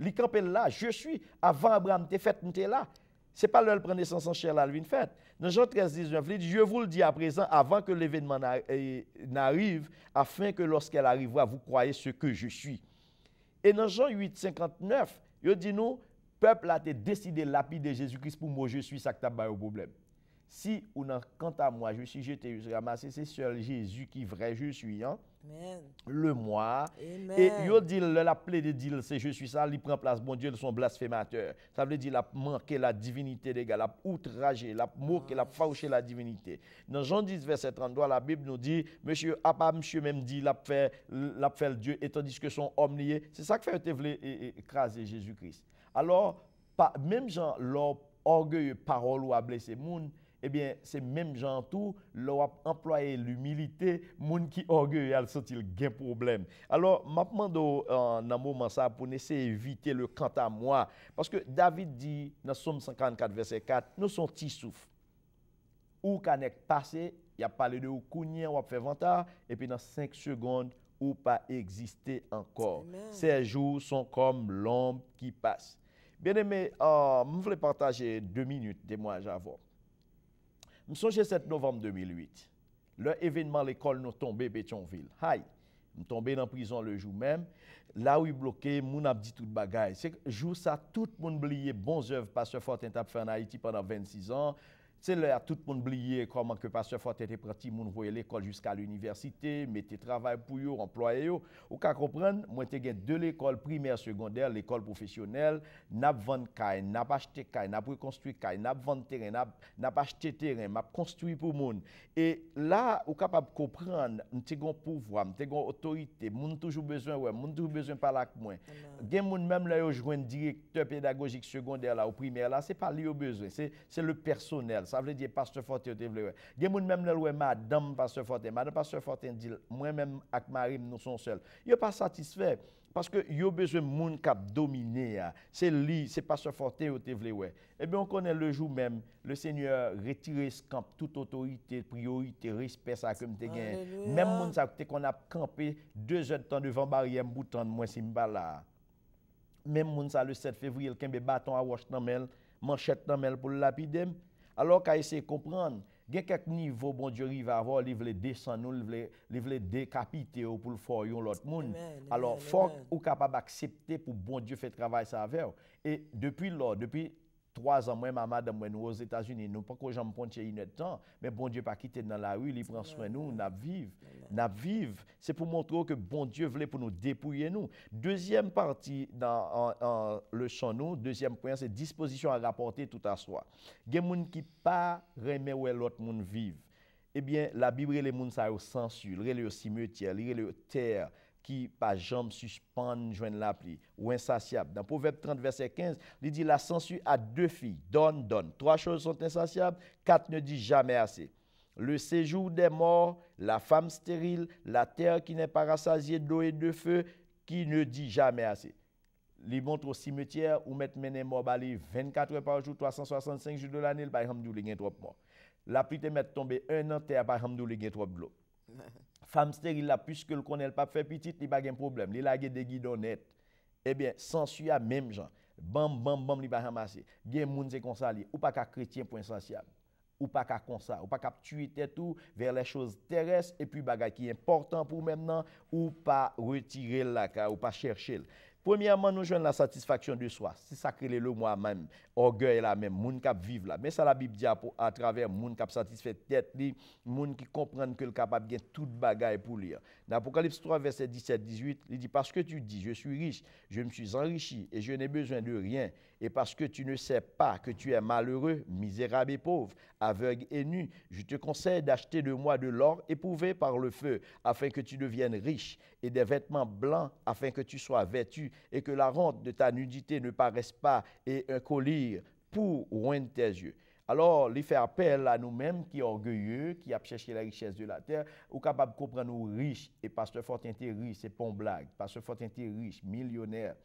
est là, je suis. Avant Abraham t'es fait, t'es là. Ce n'est pas leur naissance en chair, la une fête. Dans Jean 13, 19, il dit, je vous le dis à présent, avant que l'événement euh, n'arrive, afin que lorsqu'elle arrivera, vous croyez ce que je suis. Et dans Jean 8, 59, il dit, nous, peuple a été décidé de Jésus-Christ pour moi, je suis, ça que au problème. Si ou non quant à moi, je suis jeté, je suis ramassé, c'est seul Jésus qui vrai, je suis, hein. Le moi. Et yo dit, l'appelé de dit, c'est je suis ça, il prend place, bon Dieu, ils sont blasphémateurs. Ça veut dire, la a manqué la divinité, les gars, il a outragé, il a moqué, ah, fauché la divinité. Dans Jean 10, verset 33, la Bible nous dit, monsieur, a ah, pas monsieur même dit, l'a fait, l'a Dieu, et tandis que son homme lié. C'est ça que fait, écraser Jésus-Christ. Alors, même Jean, orgueilleux parole ou a blessé monde, eh bien, c'est même gens tout, leur employé l'humilité, gens qui orgueil, sont-ils gain problème. Alors, maintenant, euh, dans un moment ça, pour essayer d'éviter le quant à moi, parce que David dit, dans Somme 54, verset 4, nous sommes petits Ou qu'on est passé, il a parlé de ou ou a fait et puis dans 5 secondes, ou pas exister encore. Ces jours sont comme l'ombre qui passe. Bien aimé, euh, je voulais partager deux minutes de moi j'avoue. M sonje 7 novem 2008, le evenement l'ekol nou tombe Betchonville, hay, m tombe nan prison le jou mèm, la ou y bloke, moun ap di tout bagay, se jou sa tout moun blye bon zèv pas se fote entap fè an Haiti panan 26 an, C'est là tout le monde oublié comment que Pasteur Fortin était prêt voyer l'école jusqu'à l'université, mettait travail pour eux, employer eux. Ou ka comprendre, moi te gen de l'école primaire, secondaire, l'école professionnelle, n'a vendre kay, n'a acheté pas n'a reconstruit kay, n'a vendre terrain, n'a pas acheté terrain, m'a construit pour moun. Et là, ou capable comprendre, m'te gon pouvoir, m'te gon autorité, moun toujours besoin ouais, moun toujours besoin parler avec moi. Gen moun même là joindre directeur pédagogique secondaire là ou primaire là, c'est pas lui au besoin, c'est c'est le personnel ça veut dire pasteur Fortin te vle wè. Gen moun même le wè madame pasteur Forte. Madame pasteur forte dit moi même ak marim nous sommes seuls. Yo pas satisfait parce que yo besoin moun k'ap dominer. Hein. C'est lui, c'est pasteur forte ou te vle wè. Eh bien on connaît le jour même le Seigneur retire ce camp toute autorité, priorité, respect ça comme te Même moun kote qu'on a campé deux heures de temps devant barrière bouton de moi Simbala. Même moun sa le 7 février, le kembe bâton à wash nan mel, manchette nan mel pour lapider. Alo ka esey kompran, gen kek nivou bon diyo rive avon, li vle desen nou, li vle dekapite ou pou l'for yon lot moun. Alo fok ou kapab aksepte pou bon diyo fè travay sa avèw. E depi lò, depi... trois ans, moi, maman, moi, nous aux États-Unis, nous pas que j'en ponche une temps, mais bon Dieu pas quitter dans la rue, il prend soin de nous, nous vivons. Nous vivons. C'est pour montrer que bon Dieu voulait pour nous dépouiller nous. Deuxième partie dans le chant deuxième point, c'est disposition à rapporter tout à soi. Il y a des gens qui pas remet où l'autre monde vivre. Eh bien, la Bible, les gens ça au censure, les au cimetière, le terre, qui pas jambes suspendent, joignent la pluie ou insatiable. Dans Proverbe 30 verset 15, il dit la censure a deux filles, donne donne. Trois choses sont insatiables, quatre ne dit jamais assez. Le séjour des morts, la femme stérile, la terre qui n'est pas rassasiée d'eau et de feu, qui ne dit jamais assez. Il montre au cimetière où mettre des morts, 24 heures par jour, 365 jours de l'année, par exemple, il y a trop mort. La pluie te met tomber un an, par exemple, il y a trop de Famster il la, pyske l konel pa pfe pitit, li bagen problem. Li la ge degi donet. Ebyen, eh sensu ya mem jan. Bam, bam, bam li ba jamase. Gen moun ze konsa li. Ou pa ka kretien po insensiab. Ou pa ka konsa. Ou pa ka ptuit etou ver le chouz teres. Epy baga ki important pou men nan. Ou pa retire l laka. Ou pa chershe l. Premièrement, nous jouons la satisfaction de soi. C'est ça le moi-même, orgueil là même, moun cap vivre là. Mais ça la Bible dit à travers moun cap satisfait tête li, moun qui comprennent que le capable bien toute bagaille pour lire. Dans Apocalypse 3 verset 17 18, il dit parce que tu dis je suis riche, je me suis enrichi et je n'ai besoin de rien et parce que tu ne sais pas que tu es malheureux, misérable et pauvre, aveugle et nu, je te conseille d'acheter de moi de l'or éprouvé par le feu afin que tu deviennes riche et des vêtements blancs afin que tu sois vêtu et que la rente de ta nudité ne paraisse pas et un collier pour de tes yeux. Alors, lui fait appel à nous-mêmes qui orgueilleux, qui a cherché la richesse de la terre, ou capable de comprendre nous riches. Et Pasteur Fortin était riche, c'est pas une blague. Pasteur Fortin était riche, millionnaire.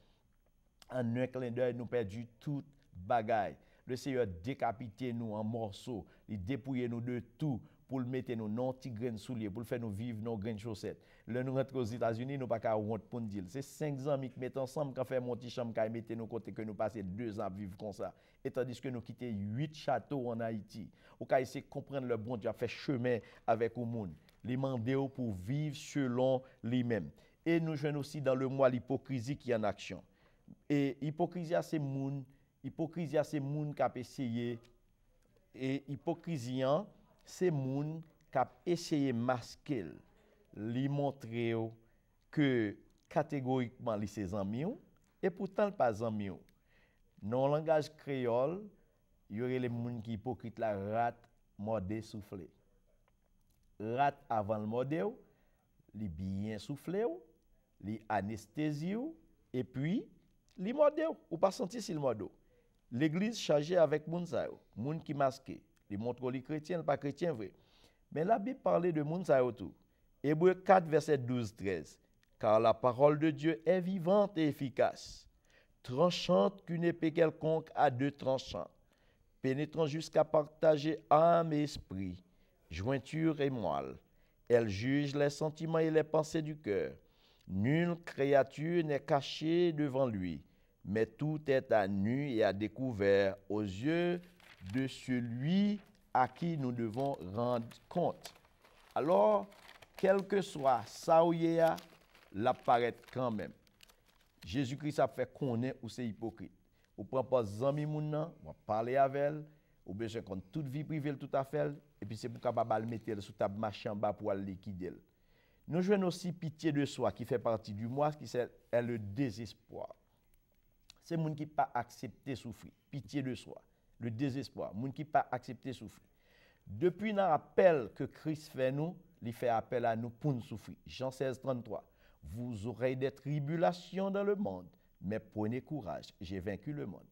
En un clin d'œil, nous perdu toute bagaille. Le Seigneur décapité nous en morceaux, il dépouillait nous de tout pour le mettre nos non petits souliers, pour le faire nous vivre nos grandes chaussettes. Lorsque nous rentrons aux États-Unis, nous pas qu'à honte pour nous dire. C'est cinq ans qui mettent ensemble, qui fait mon petit chambre, nos côtés, que nous passons deux ans à vivre comme ça. Et tandis que nous quittons huit châteaux en Haïti, ou qu'à essayer de comprendre le bon Dieu, a fait chemin avec le monde. Les mandés pour vivre selon lui-même. Et nous jouons aussi dans le mois l'hypocrisie qui est en action. Et hypocrisie, c'est Moon, hypocrisie, c'est Moon qui a essayé. Et hypocrisie, Se moun kap esyeye maskel li montre yo ke kategorikman li se zanmion, e poutan pa zanmion. Non langaj kreyol, yore le moun ki ipokrit la rat morde soufle. Rat avan morde yo, li byen soufle yo, li anestezi yo, e pwi li morde yo, ou pa santi si l morde yo. L eglise chaje avek moun zay yo, moun ki maske yo. Il montre les chrétiens, pas chrétiens, vrai. Mais la Bible parlait de monde ça Hébreu 4, verset 12, 13. Car la parole de Dieu est vivante et efficace, tranchante qu'une épée quelconque a deux tranchants, pénétrant jusqu'à partager âme et esprit, jointure et moelle. Elle juge les sentiments et les pensées du cœur. Nulle créature n'est cachée devant lui, mais tout est à nu et à découvert aux yeux de celui à qui nous devons rendre compte. Alors, quel que soit ça ou l'apparaît quand même. Jésus-Christ a fait connaître où c'est hypocrite. Ou prend pas zami moun nan, ou parle avec elle, ou besoin qu'on toute vie privée tout à fait, et puis c'est pour capable mettre sous table marché en bas pour aller liquider. Nous jouons aussi pitié de soi qui fait partie du moi, qui est le désespoir. C'est monde qui pas accepté souffrir, pitié de soi le désespoir, ne qui pas accepté souffrir. Depuis le appel que Christ fait nous, il fait appel à nous pour nous souffrir. Jean 16, 33. Vous aurez des tribulations dans le monde, mais prenez courage, j'ai vaincu le monde.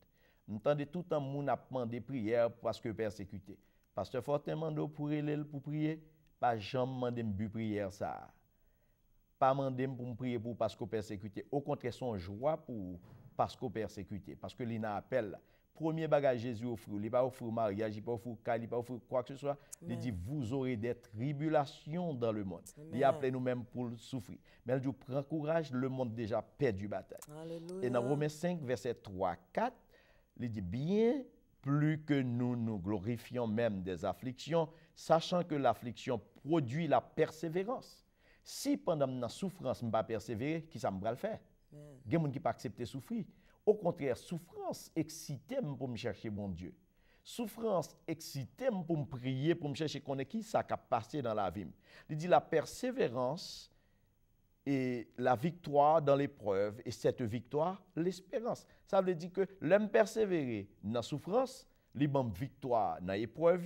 Entendez, tout un monde a demandé prière parce que persécuté. Pasteur Fortin mando pour aller pour prier, pas jamais demander bu prière ça. Pas mandé pour prier pour parce que persécuté. Au contraire, son joie pour parce que persécuté, parce que l'ina appelle premier bagage Jésus offre, il a pas offre mariage, il n'est pas offre cali, il pas offre quoi que ce soit. Il dit, vous aurez des tribulations dans le monde. Il appelle nous-mêmes pour souffrir. Mais il dit, prends courage, le monde déjà perd du bataille. Et dans Romains 5, verset 3, 4, il dit, bien plus que nous nous glorifions même des afflictions, sachant que l'affliction produit la persévérance. Si pendant ma souffrance, je ne pas persévérer, qui ça me va le faire? Il y a des gens qui pas accepter souffrir. Au contraire, souffrance excitée pour me chercher mon Dieu. Souffrance excitée pour me prier, pour me chercher qu'on est qui ça a passé dans la vie. Il dit la persévérance et la victoire dans l'épreuve, et cette victoire, l'espérance. Ça veut dire que l'homme persévérer dans la souffrance, l'homme victoire dans l'épreuve,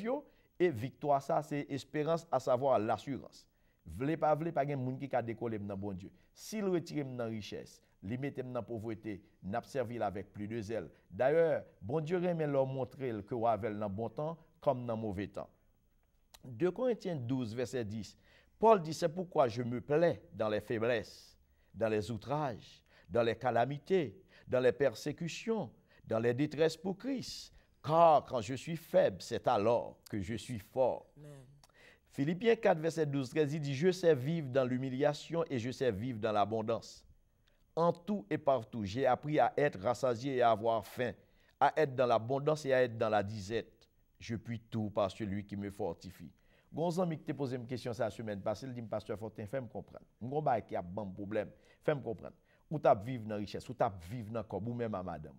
et victoire, ça, c'est espérance, à savoir l'assurance. Vle pas vle pas gen moun qui a décollé dans bon Dieu. S'il retire dans richesse, li metem la pauvreté, n'a avec plus de zèle. D'ailleurs, bon Dieu remet leur montrer que wavel nan bon temps comme dans mauvais temps. 2 Corinthiens 12, verset 10. Paul dit, c'est pourquoi je me plais dans les faiblesses, dans les outrages, dans les calamités, dans les persécutions, dans les détresses pour Christ. Car quand je suis faible, c'est alors que je suis fort. Philippiens 4, verset 12, 13, il dit, je sais vivre dans l'humiliation et je sais vivre dans l'abondance. An tou e partou, jè apri a et rassajye e avwar fin, a et dan la bondans e a et dan la dizet, jè pwi tou pa sè lui ki me fortifi. Gon zan mik te pose m kèsyon sa sèmen, pa sè li di m pa sè fortin, fè m kompran, m kon ba ek y ap ban m poublem, fè m kompran, ou tap viv nan riches, ou tap viv nan kob, ou men mamadam.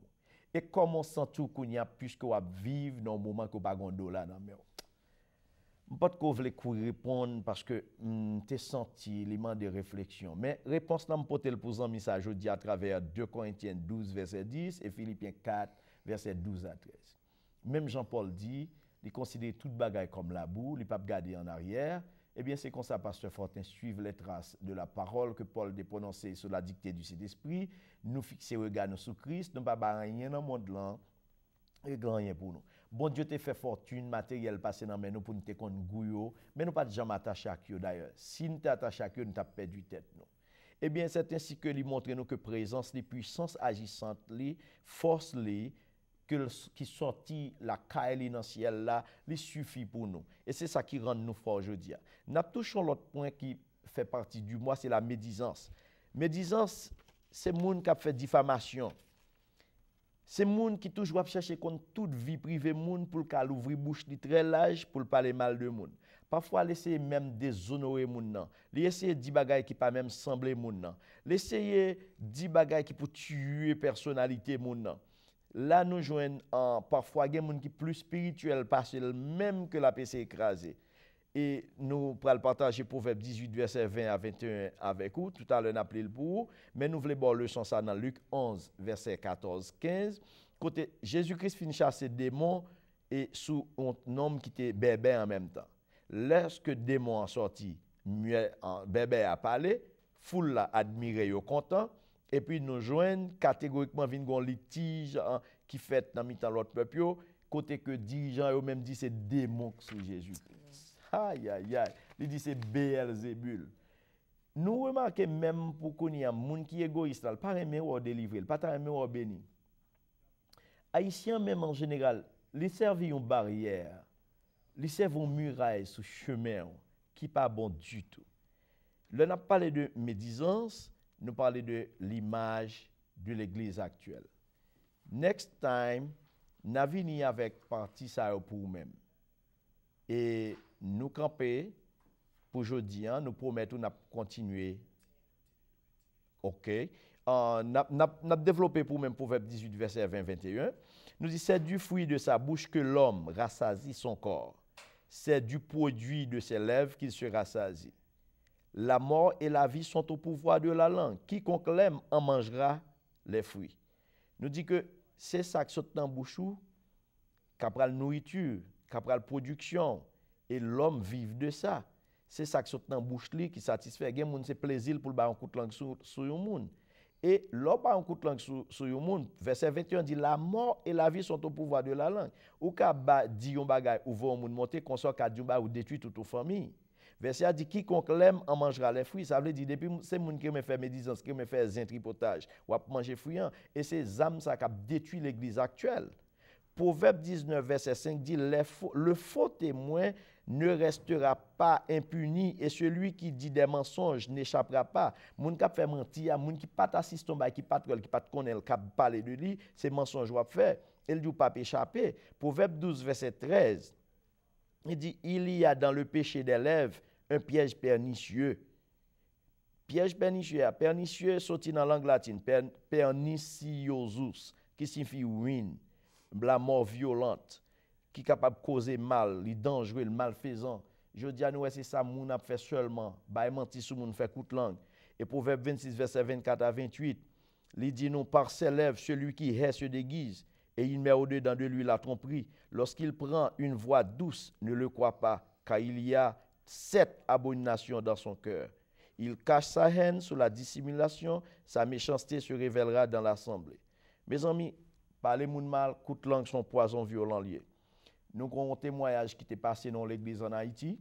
E komon san tou koun ya pwiske wap viv nan mouman ko bagon do la nan mèo. pas qu'on voulait répondre parce que mm, tu senti l'élément de réflexion. Mais réponse que je pour un message aujourd'hui à travers 2 Corinthiens 12, verset 10 et Philippiens 4, verset 12 à 13. Même Jean-Paul dit, il considère toute bagaille comme la boue, il ne pas garder en arrière. Eh bien, c'est comme ça, Pasteur Fortin, suivre les traces de la parole que Paul a prononcée sur la dictée du Saint-Esprit, nous fixer regard sur sous Christ, nous ne pas rien dans le monde là, et grand rien pour nous. Bon Dieu t'a fait fortune, matériel passé dans nous pour nous te gouyo, mais nous pas déjà jamais attaché à qui d'ailleurs. Si nous attachés à eux, nous t'as perdu tête nous. Eh bien, c'est ainsi que lui montre nous que présence, les puissances agissantes, les force, les qui sortit la caille dans le ciel là, suffit pour nous. Et c'est ça qui rend nous forts aujourd'hui. Nous touchons l'autre point qui fait partie du mois, c'est la médisance. Médisance, c'est monde qui a fait diffamation. Se moun ki touj wap chache kont tout vi prive moun pou l ka louvri bouch li tre laj pou l pale mal de moun. Parfwa leseye menm dezonore moun nan. Leseye di bagay ki pa menm semble moun nan. Leseye di bagay ki pou tue personalite moun nan. La nou jwen an parfwa gen moun ki plus spirituel pasye l menm ke la pe se ekraze. Et nous partage partager Proverbe 18, verset 20 à 21 avec vous. Tout à l'heure, on a appelé le pour Mais nous voulons voir leçon ça dans Luc 11, verset 14, 15. Côté Jésus-Christ finit chasser démons et sous un homme qui était bébé en même temps. Lorsque démons a sorti, bébé a parlé, foule l'a admiré au content. Et puis nous joignent catégoriquement un litige hein, qui fait dans milieu l'autre peuple, côté que dirigeant eux même dit c'est démon sous Jésus-Christ. Ayayay, li di se B.L. Zebul. Nou remake mem pou koni a moun ki egoist al, pa reme ou a delivre, pa ta reme ou a beni. Aisyen mem an jenegal, li serve yon bariyer, li serve yon murae sou cheme yon, ki pa bon du tout. Le nap pale de medizans, nou pale de limaj de leglis aktuel. Next time, navi ni avek parti sa yo pou ou mem. E... nous camper pour aujourd'hui, hein. nous promettons de continuer. OK. Euh, On a développé pour même Proverbe 18, verset 20, 21. Nous dit, c'est du fruit de sa bouche que l'homme rassasie son corps. C'est du produit de ses lèvres qu'il se rassasie. La mort et la vie sont au pouvoir de la langue. Quiconque l'aime en mangera les fruits. Nous dit que c'est ça qui saute dans bouchou, qu'après la nourriture, qu'après la production, E l'om vive de sa. Se sak sot nan bouch li ki satisfè. Gen moun se plezil pou l'ba an kout lang sou yon moun. E lò pa an kout lang sou yon moun. Verset 21 di la mor e la vi son to pouvoi de la lang. Ou ka ba di yon bagay ou vo yon moun monte konsor ka di yon bagay ou detui toutou fami. Verset a di kikonk lem an manjera le fwi. Se moun kèmè fè medizans kèmè fè zintripotaj wap manjè fwi an. E se zam sa kap detui l'eglise aktuel. Povèp 19 verset 5 di le fote mwen ne restera pas impuni et celui qui dit des mensonges n'échappera pas. Moun qui fait mentir, moun qui pas assistant ba qui pas qui pas connaît le cap de lui, se mensonges wap faire. Il dit pas échapper. Proverbe 12 verset 13. Il dit il y a dans le péché des lèvres un piège pernicieux. Piège pernicieux, ah, pernicieux sorti dans langue latine, perniciosus qui signifie ruine, la mort violente qui est capable de causer mal, les dangereux, le malfaisant. Je dis à nous, c'est ça, moun a fait seulement, bah, menti sous moun fait langue. Et Proverbe 26, verset 24 à 28, Les dit non, par ses celui qui hait se déguise, et il met au-dedans de lui la tromperie. Lorsqu'il prend une voix douce, ne le crois pas, car il y a sept abominations dans son cœur. Il cache sa haine sous la dissimulation, sa méchanceté se révélera dans l'assemblée. Mes amis, parler moun mal, coup langue, son poison violent lié. Nous avons un témoignage qui était passé dans l'église en Haïti.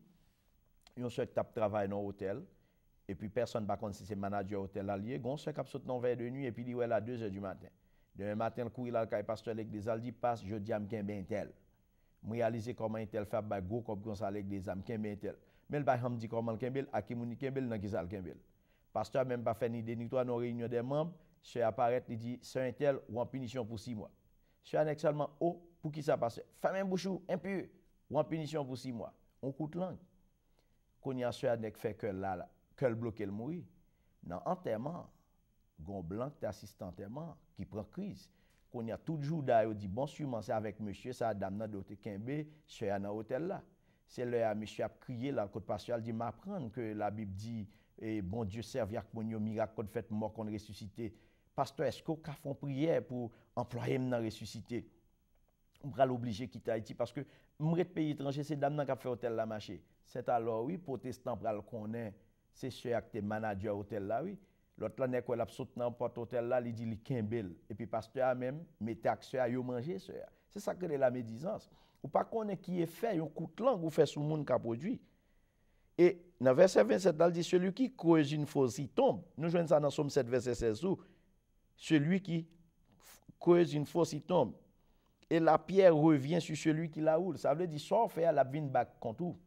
Nous avons qui travail dans l'hôtel. Et puis personne ne connaît si c'est manager hôtel allié. Une qui de nuit et puis dit ouais, à 2 h du matin. Demain matin, le là, le pasteur de l'église, dit je dis à un tel. comment il fait un comme Mais le dit comment le même pas fait ni ni réunion des membres. il c'est un ou en punition pour six mois pour qui ça passe Femme un bouchou impur, ou en punition pour six mois. On coûte langue. Qu'on y a ce avec fait que là, que le bloqué le mourir. Dans enterrement, gon blanc qui assiste qui prend crise. Qu'on y a toujours dit bon, sûrement c'est avec monsieur, ça dame dans l'hôtel Kimbe, ce dans l'hôtel là. C'est là, ah, monsieur a crié, la côte pastorale dit m'apprendre que la Bible dit et eh, bon Dieu servi à mon miracle qu'on fait mort qu'on ressuscite. Pasteur, est-ce qu'on a fait une prière pour employer dans ressuscité? m pral oblije kitay ti, paske mre te peyi tranje, se dam nan kap fe hotel la mache. Se talo, oui, potestan pral konen, se se ak te manadyo hotel la, oui. Lot lan ek wèl ap sot nan pot hotel la, li di li kembel, epi pas te amem, me tak se a yo manje se ya. Se sakre la medizans. Ou pa konen kiye fe, yon kout lang ou fe sou moun kap produi. E nan verset 27, dal di selu ki kouez yon fos yi tombe. Nou jwenn sa nan som 7 verset 16 ou, selu ki kouez yon fos yi tombe. et la pierre revient sur celui qui la roule. Ça veut dire, sans faire la vine back contour.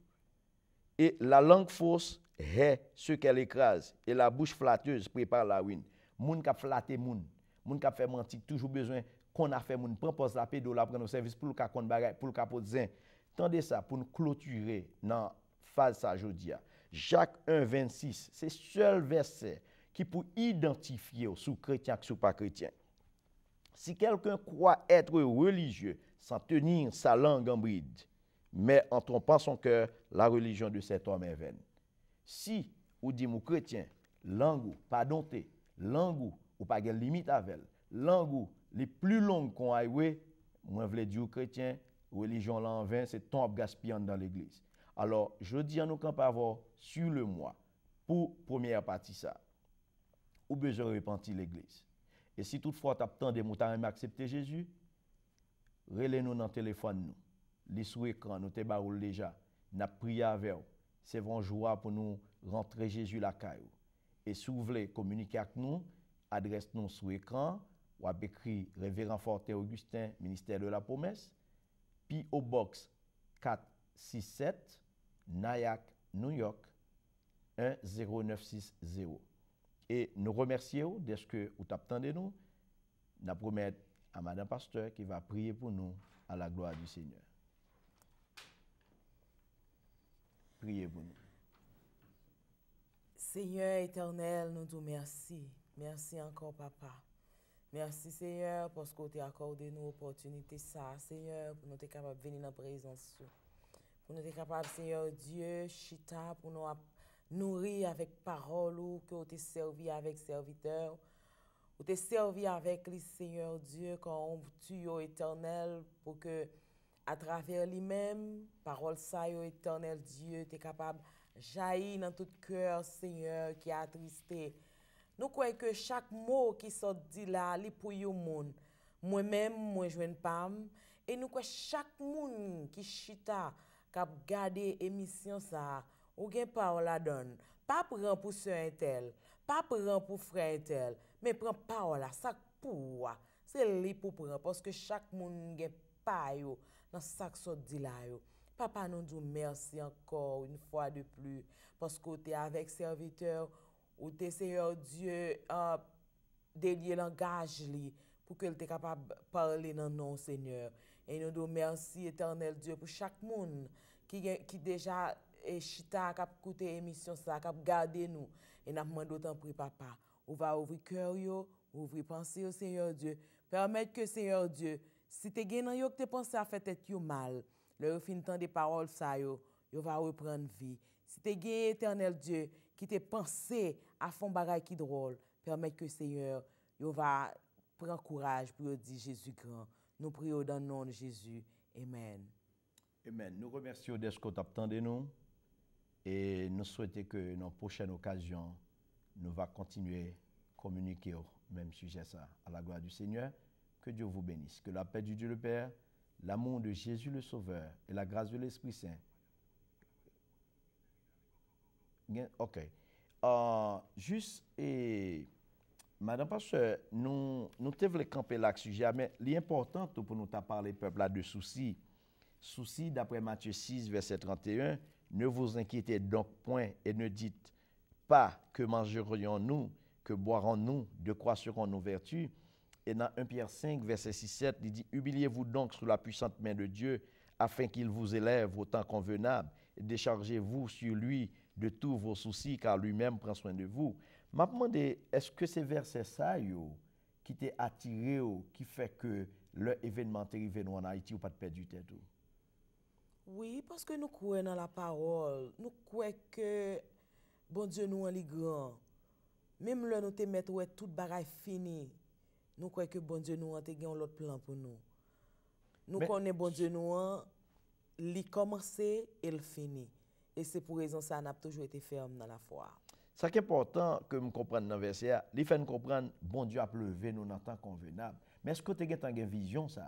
Et la langue fausse est ce qu'elle écrase. Et la bouche flatteuse prépare la ruine. Moun qui flatte moun. Moun qui fait mentir, toujours besoin qu'on a fait moun. Prends la pédo, la prendre au service pour le cas qu'on pour le cas zin. Tendez ça pour nous clôturer dans phase ça aujourd'hui. Jacques 1, 26, c'est le seul verset qui peut identifier sous chrétien que sous pas chrétien. Si quelqu'un croit être religieux sans tenir sa langue en bride, mais en trompant son cœur, la religion de cet homme est vaine. Si, ou dit mon chrétien, langue pas dompté, langue ou pas de limite avec, langue les plus longues qu'on a eu, moi je dire aux chrétiens, religion là en vain, c'est tombe gaspillante dans l'église. Alors, je dis à nos avoir sur le mois, pour première partie ça, ou besoin repentir l'église. E si tout fote ap tande mouta reme aksepte Jezu, rele nou nan telefon nou. Li sou ekran nou te baroul leja, nap priya avew, se vanjoua pou nou rentre Jezu lakay ou. E sou vle komunike ak nou, adres nou sou ekran, wab ekri Reverend Forte Augustin, Ministèr de la Pomes, pi oboks 467, Nayak, New York, 10960. Et nous remercions de ce que vous de nous. Nous promettons à Madame Pasteur qui va prier pour nous à la gloire du Seigneur. Priez pour nous. Seigneur éternel, nous te remercions. Merci encore, Papa. Merci, Seigneur, ce que tu as accordé nous l'opportunité, ça, Seigneur, pour nous être capables de venir dans la présence. Pour nous être Seigneur Dieu, chita, pour nous Nouri avèk parol ou ke ou te servi avèk serviteur, ou te servi avèk li seigneur Diyo kon voutu yo etanel pou ke atraver li mèm parol sa yo etanel Diyo te kapab jayi nan tout kœur seigneur ki atristè. Nou kwen ke chak mò ki sot di la li pou yo moun, mwen mèm mwen jwen pam, e nou kwen chak moun ki chita kap gade emisyon sa a Ou gen pa ou la don. Pa pran pou sè entel. Pa pran pou frè entel. Men pran pa ou la sak pou wak. Se li pou pran. Poske chak moun gen pay ou. Nan sak sot di la ou. Papa nou do mersi ankor. Un fwa de plu. Poske ou te avèk serviteur. Ou te sè yò diyo. Ou te euh, delye langaj li. Pou ke l te kapab parli nan non sènyòr. E nou do mersi etanel diyo pou chak moun. Ki deja E chita kap koute emisyon sa Kap gade nou E nan mwen dotan pri papa Ou va ouvri kèr yo Ou ouvri pansè yo Seigneur Diyo Permèk ke Seigneur Diyo Si te gen nan yo k te pansè a fèt et yo mal Le ou finit an de parol sa yo Yo va ou pren vi Si te gen eternel Diyo Ki te pansè a fon baray ki drôle Permèk ke Seigneur Yo va pren kouraj Pou yo di Jezu gran Nou pri yo dan non Jezu Amen Amen Nou remersi yo desko tap tande nou Et nous souhaitons que dans prochaine occasion, nous va continuer à communiquer au même sujet ça. À la gloire du Seigneur, que Dieu vous bénisse. Que la paix du Dieu le Père, l'amour de Jésus le Sauveur et la grâce de l'Esprit Saint. Ok. Euh, juste, et, Madame Pasteur, nous, nous devons camper là sujet, mais l'important pour nous parler, peuple, là, de soucis. Soucis, d'après Matthieu 6, verset 31, ne vous inquiétez donc point et ne dites pas que mangerions-nous, que boirons-nous, de quoi serons nos vertus. Et dans 1 Pierre 5, verset 6, 7, il dit Humiliez-vous donc sous la puissante main de Dieu, afin qu'il vous élève au temps convenable. Déchargez-vous sur lui de tous vos soucis, car lui-même prend soin de vous. M'a demandé est-ce que ces verset ça yo, qui t'est attiré, qui fait que l'événement est arrivé en Haïti ou pas de perdre du tête? Oui, paske nou kwe nan la parol, nou kwe ke bondje nou an li gran. Mem lè nou te met wè tout baray fini, nou kwe ke bondje nou an te gen l'ot plan pou nou. Nou konen bondje nou an, li komanse, el fini. E se pou rezon sa an ap toujou ete ferm nan la fwa. Sa ke portan ke m konpren nan versya, li fè m konpren bondje ap leve nou nan tan konvenab. Men eske te gen tan gen vizyon sa?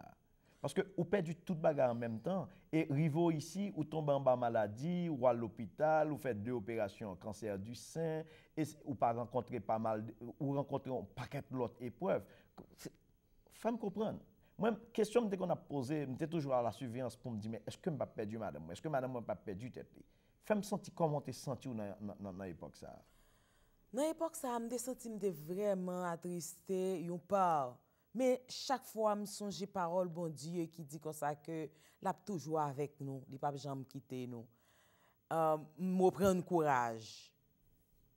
Paske ou pe di tout baga an menm tan, e rivo isi ou tombe an ba maladi, ou al l'opital, ou fe de operasyon kanser du sen, ou pa renkontre pa mal, ou renkontre pa kèp lot epwèv. Fèm koupren. Mwen, kèsyon mdè kon ap pose, mdè toujwa la suvyans pou mdi, mwen, eske mba pe di madè mwen, eske madè mwen pa pe di tèpè. Fèm senti kon mwen te senti ou nan epok sa. Nan epok sa, mdè senti mdè vremen atristè, yon pa... Men chak fwa msonje parol bon Diyo ki di konsa ke lap toujwa avèk nou, li pap jan mkite nou. Mw pren kouraj.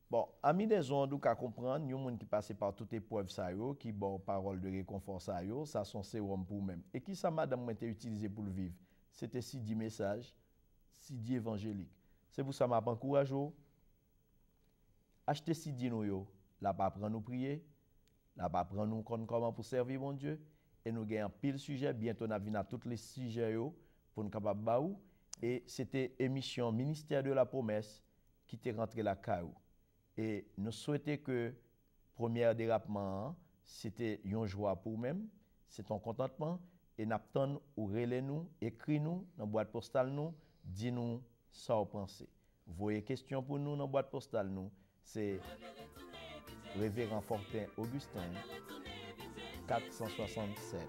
Bon, a mi de zon an dou ka kompran, nyon mwen ki pase par tout e pov sa yo, ki bon parol de rekonfor sa yo, sa son se wampou men. E ki sa ma dam mwen te utilize pou l'viv? Se te si di mesaj, si di evanjelik. Se pou sa ma pen kouraj yo, achte si di nou yo, la pap pran nou priye. n'a pas prenons compte comment pour servir mon Dieu et nous gagnons pile sujet bientôt on a à tous les sujets pour nous capable et c'était émission ministère de la promesse qui était rentré la bas et nous souhaitons que première dérapement hein, c'était une joie pour nous c'est un contentement et n'attend ou relais nous écrit nous dans boîte postale nous dis nous ça vous voyez question pour nous dans boîte postale nous c'est Reverend Fortin Augustin 467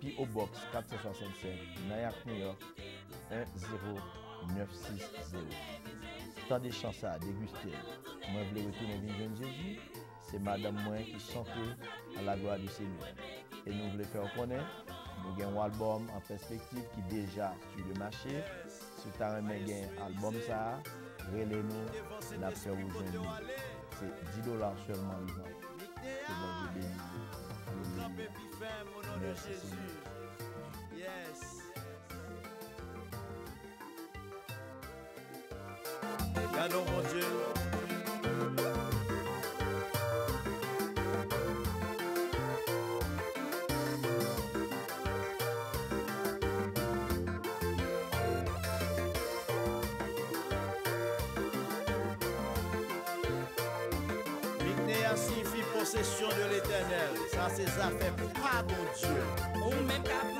Pi O Box 467 Nayak Milok 1096 Tande chansa a degusti Mwen vle wetoune vin jen jeji Se madame mwen ki chante A la doa di semyon E nou vle fer konen Mwen gen w albom an perspektiv ki deja Tu le mashe Soutan mwen gen albom sa Vrele nou la pe ou jen jeji c'est 10 dollars seulement le mois. Que bon Dieu bénisse. Merci. Yes. Cadeau, oh mon Dieu. Se zafep wadou ti Ou me kap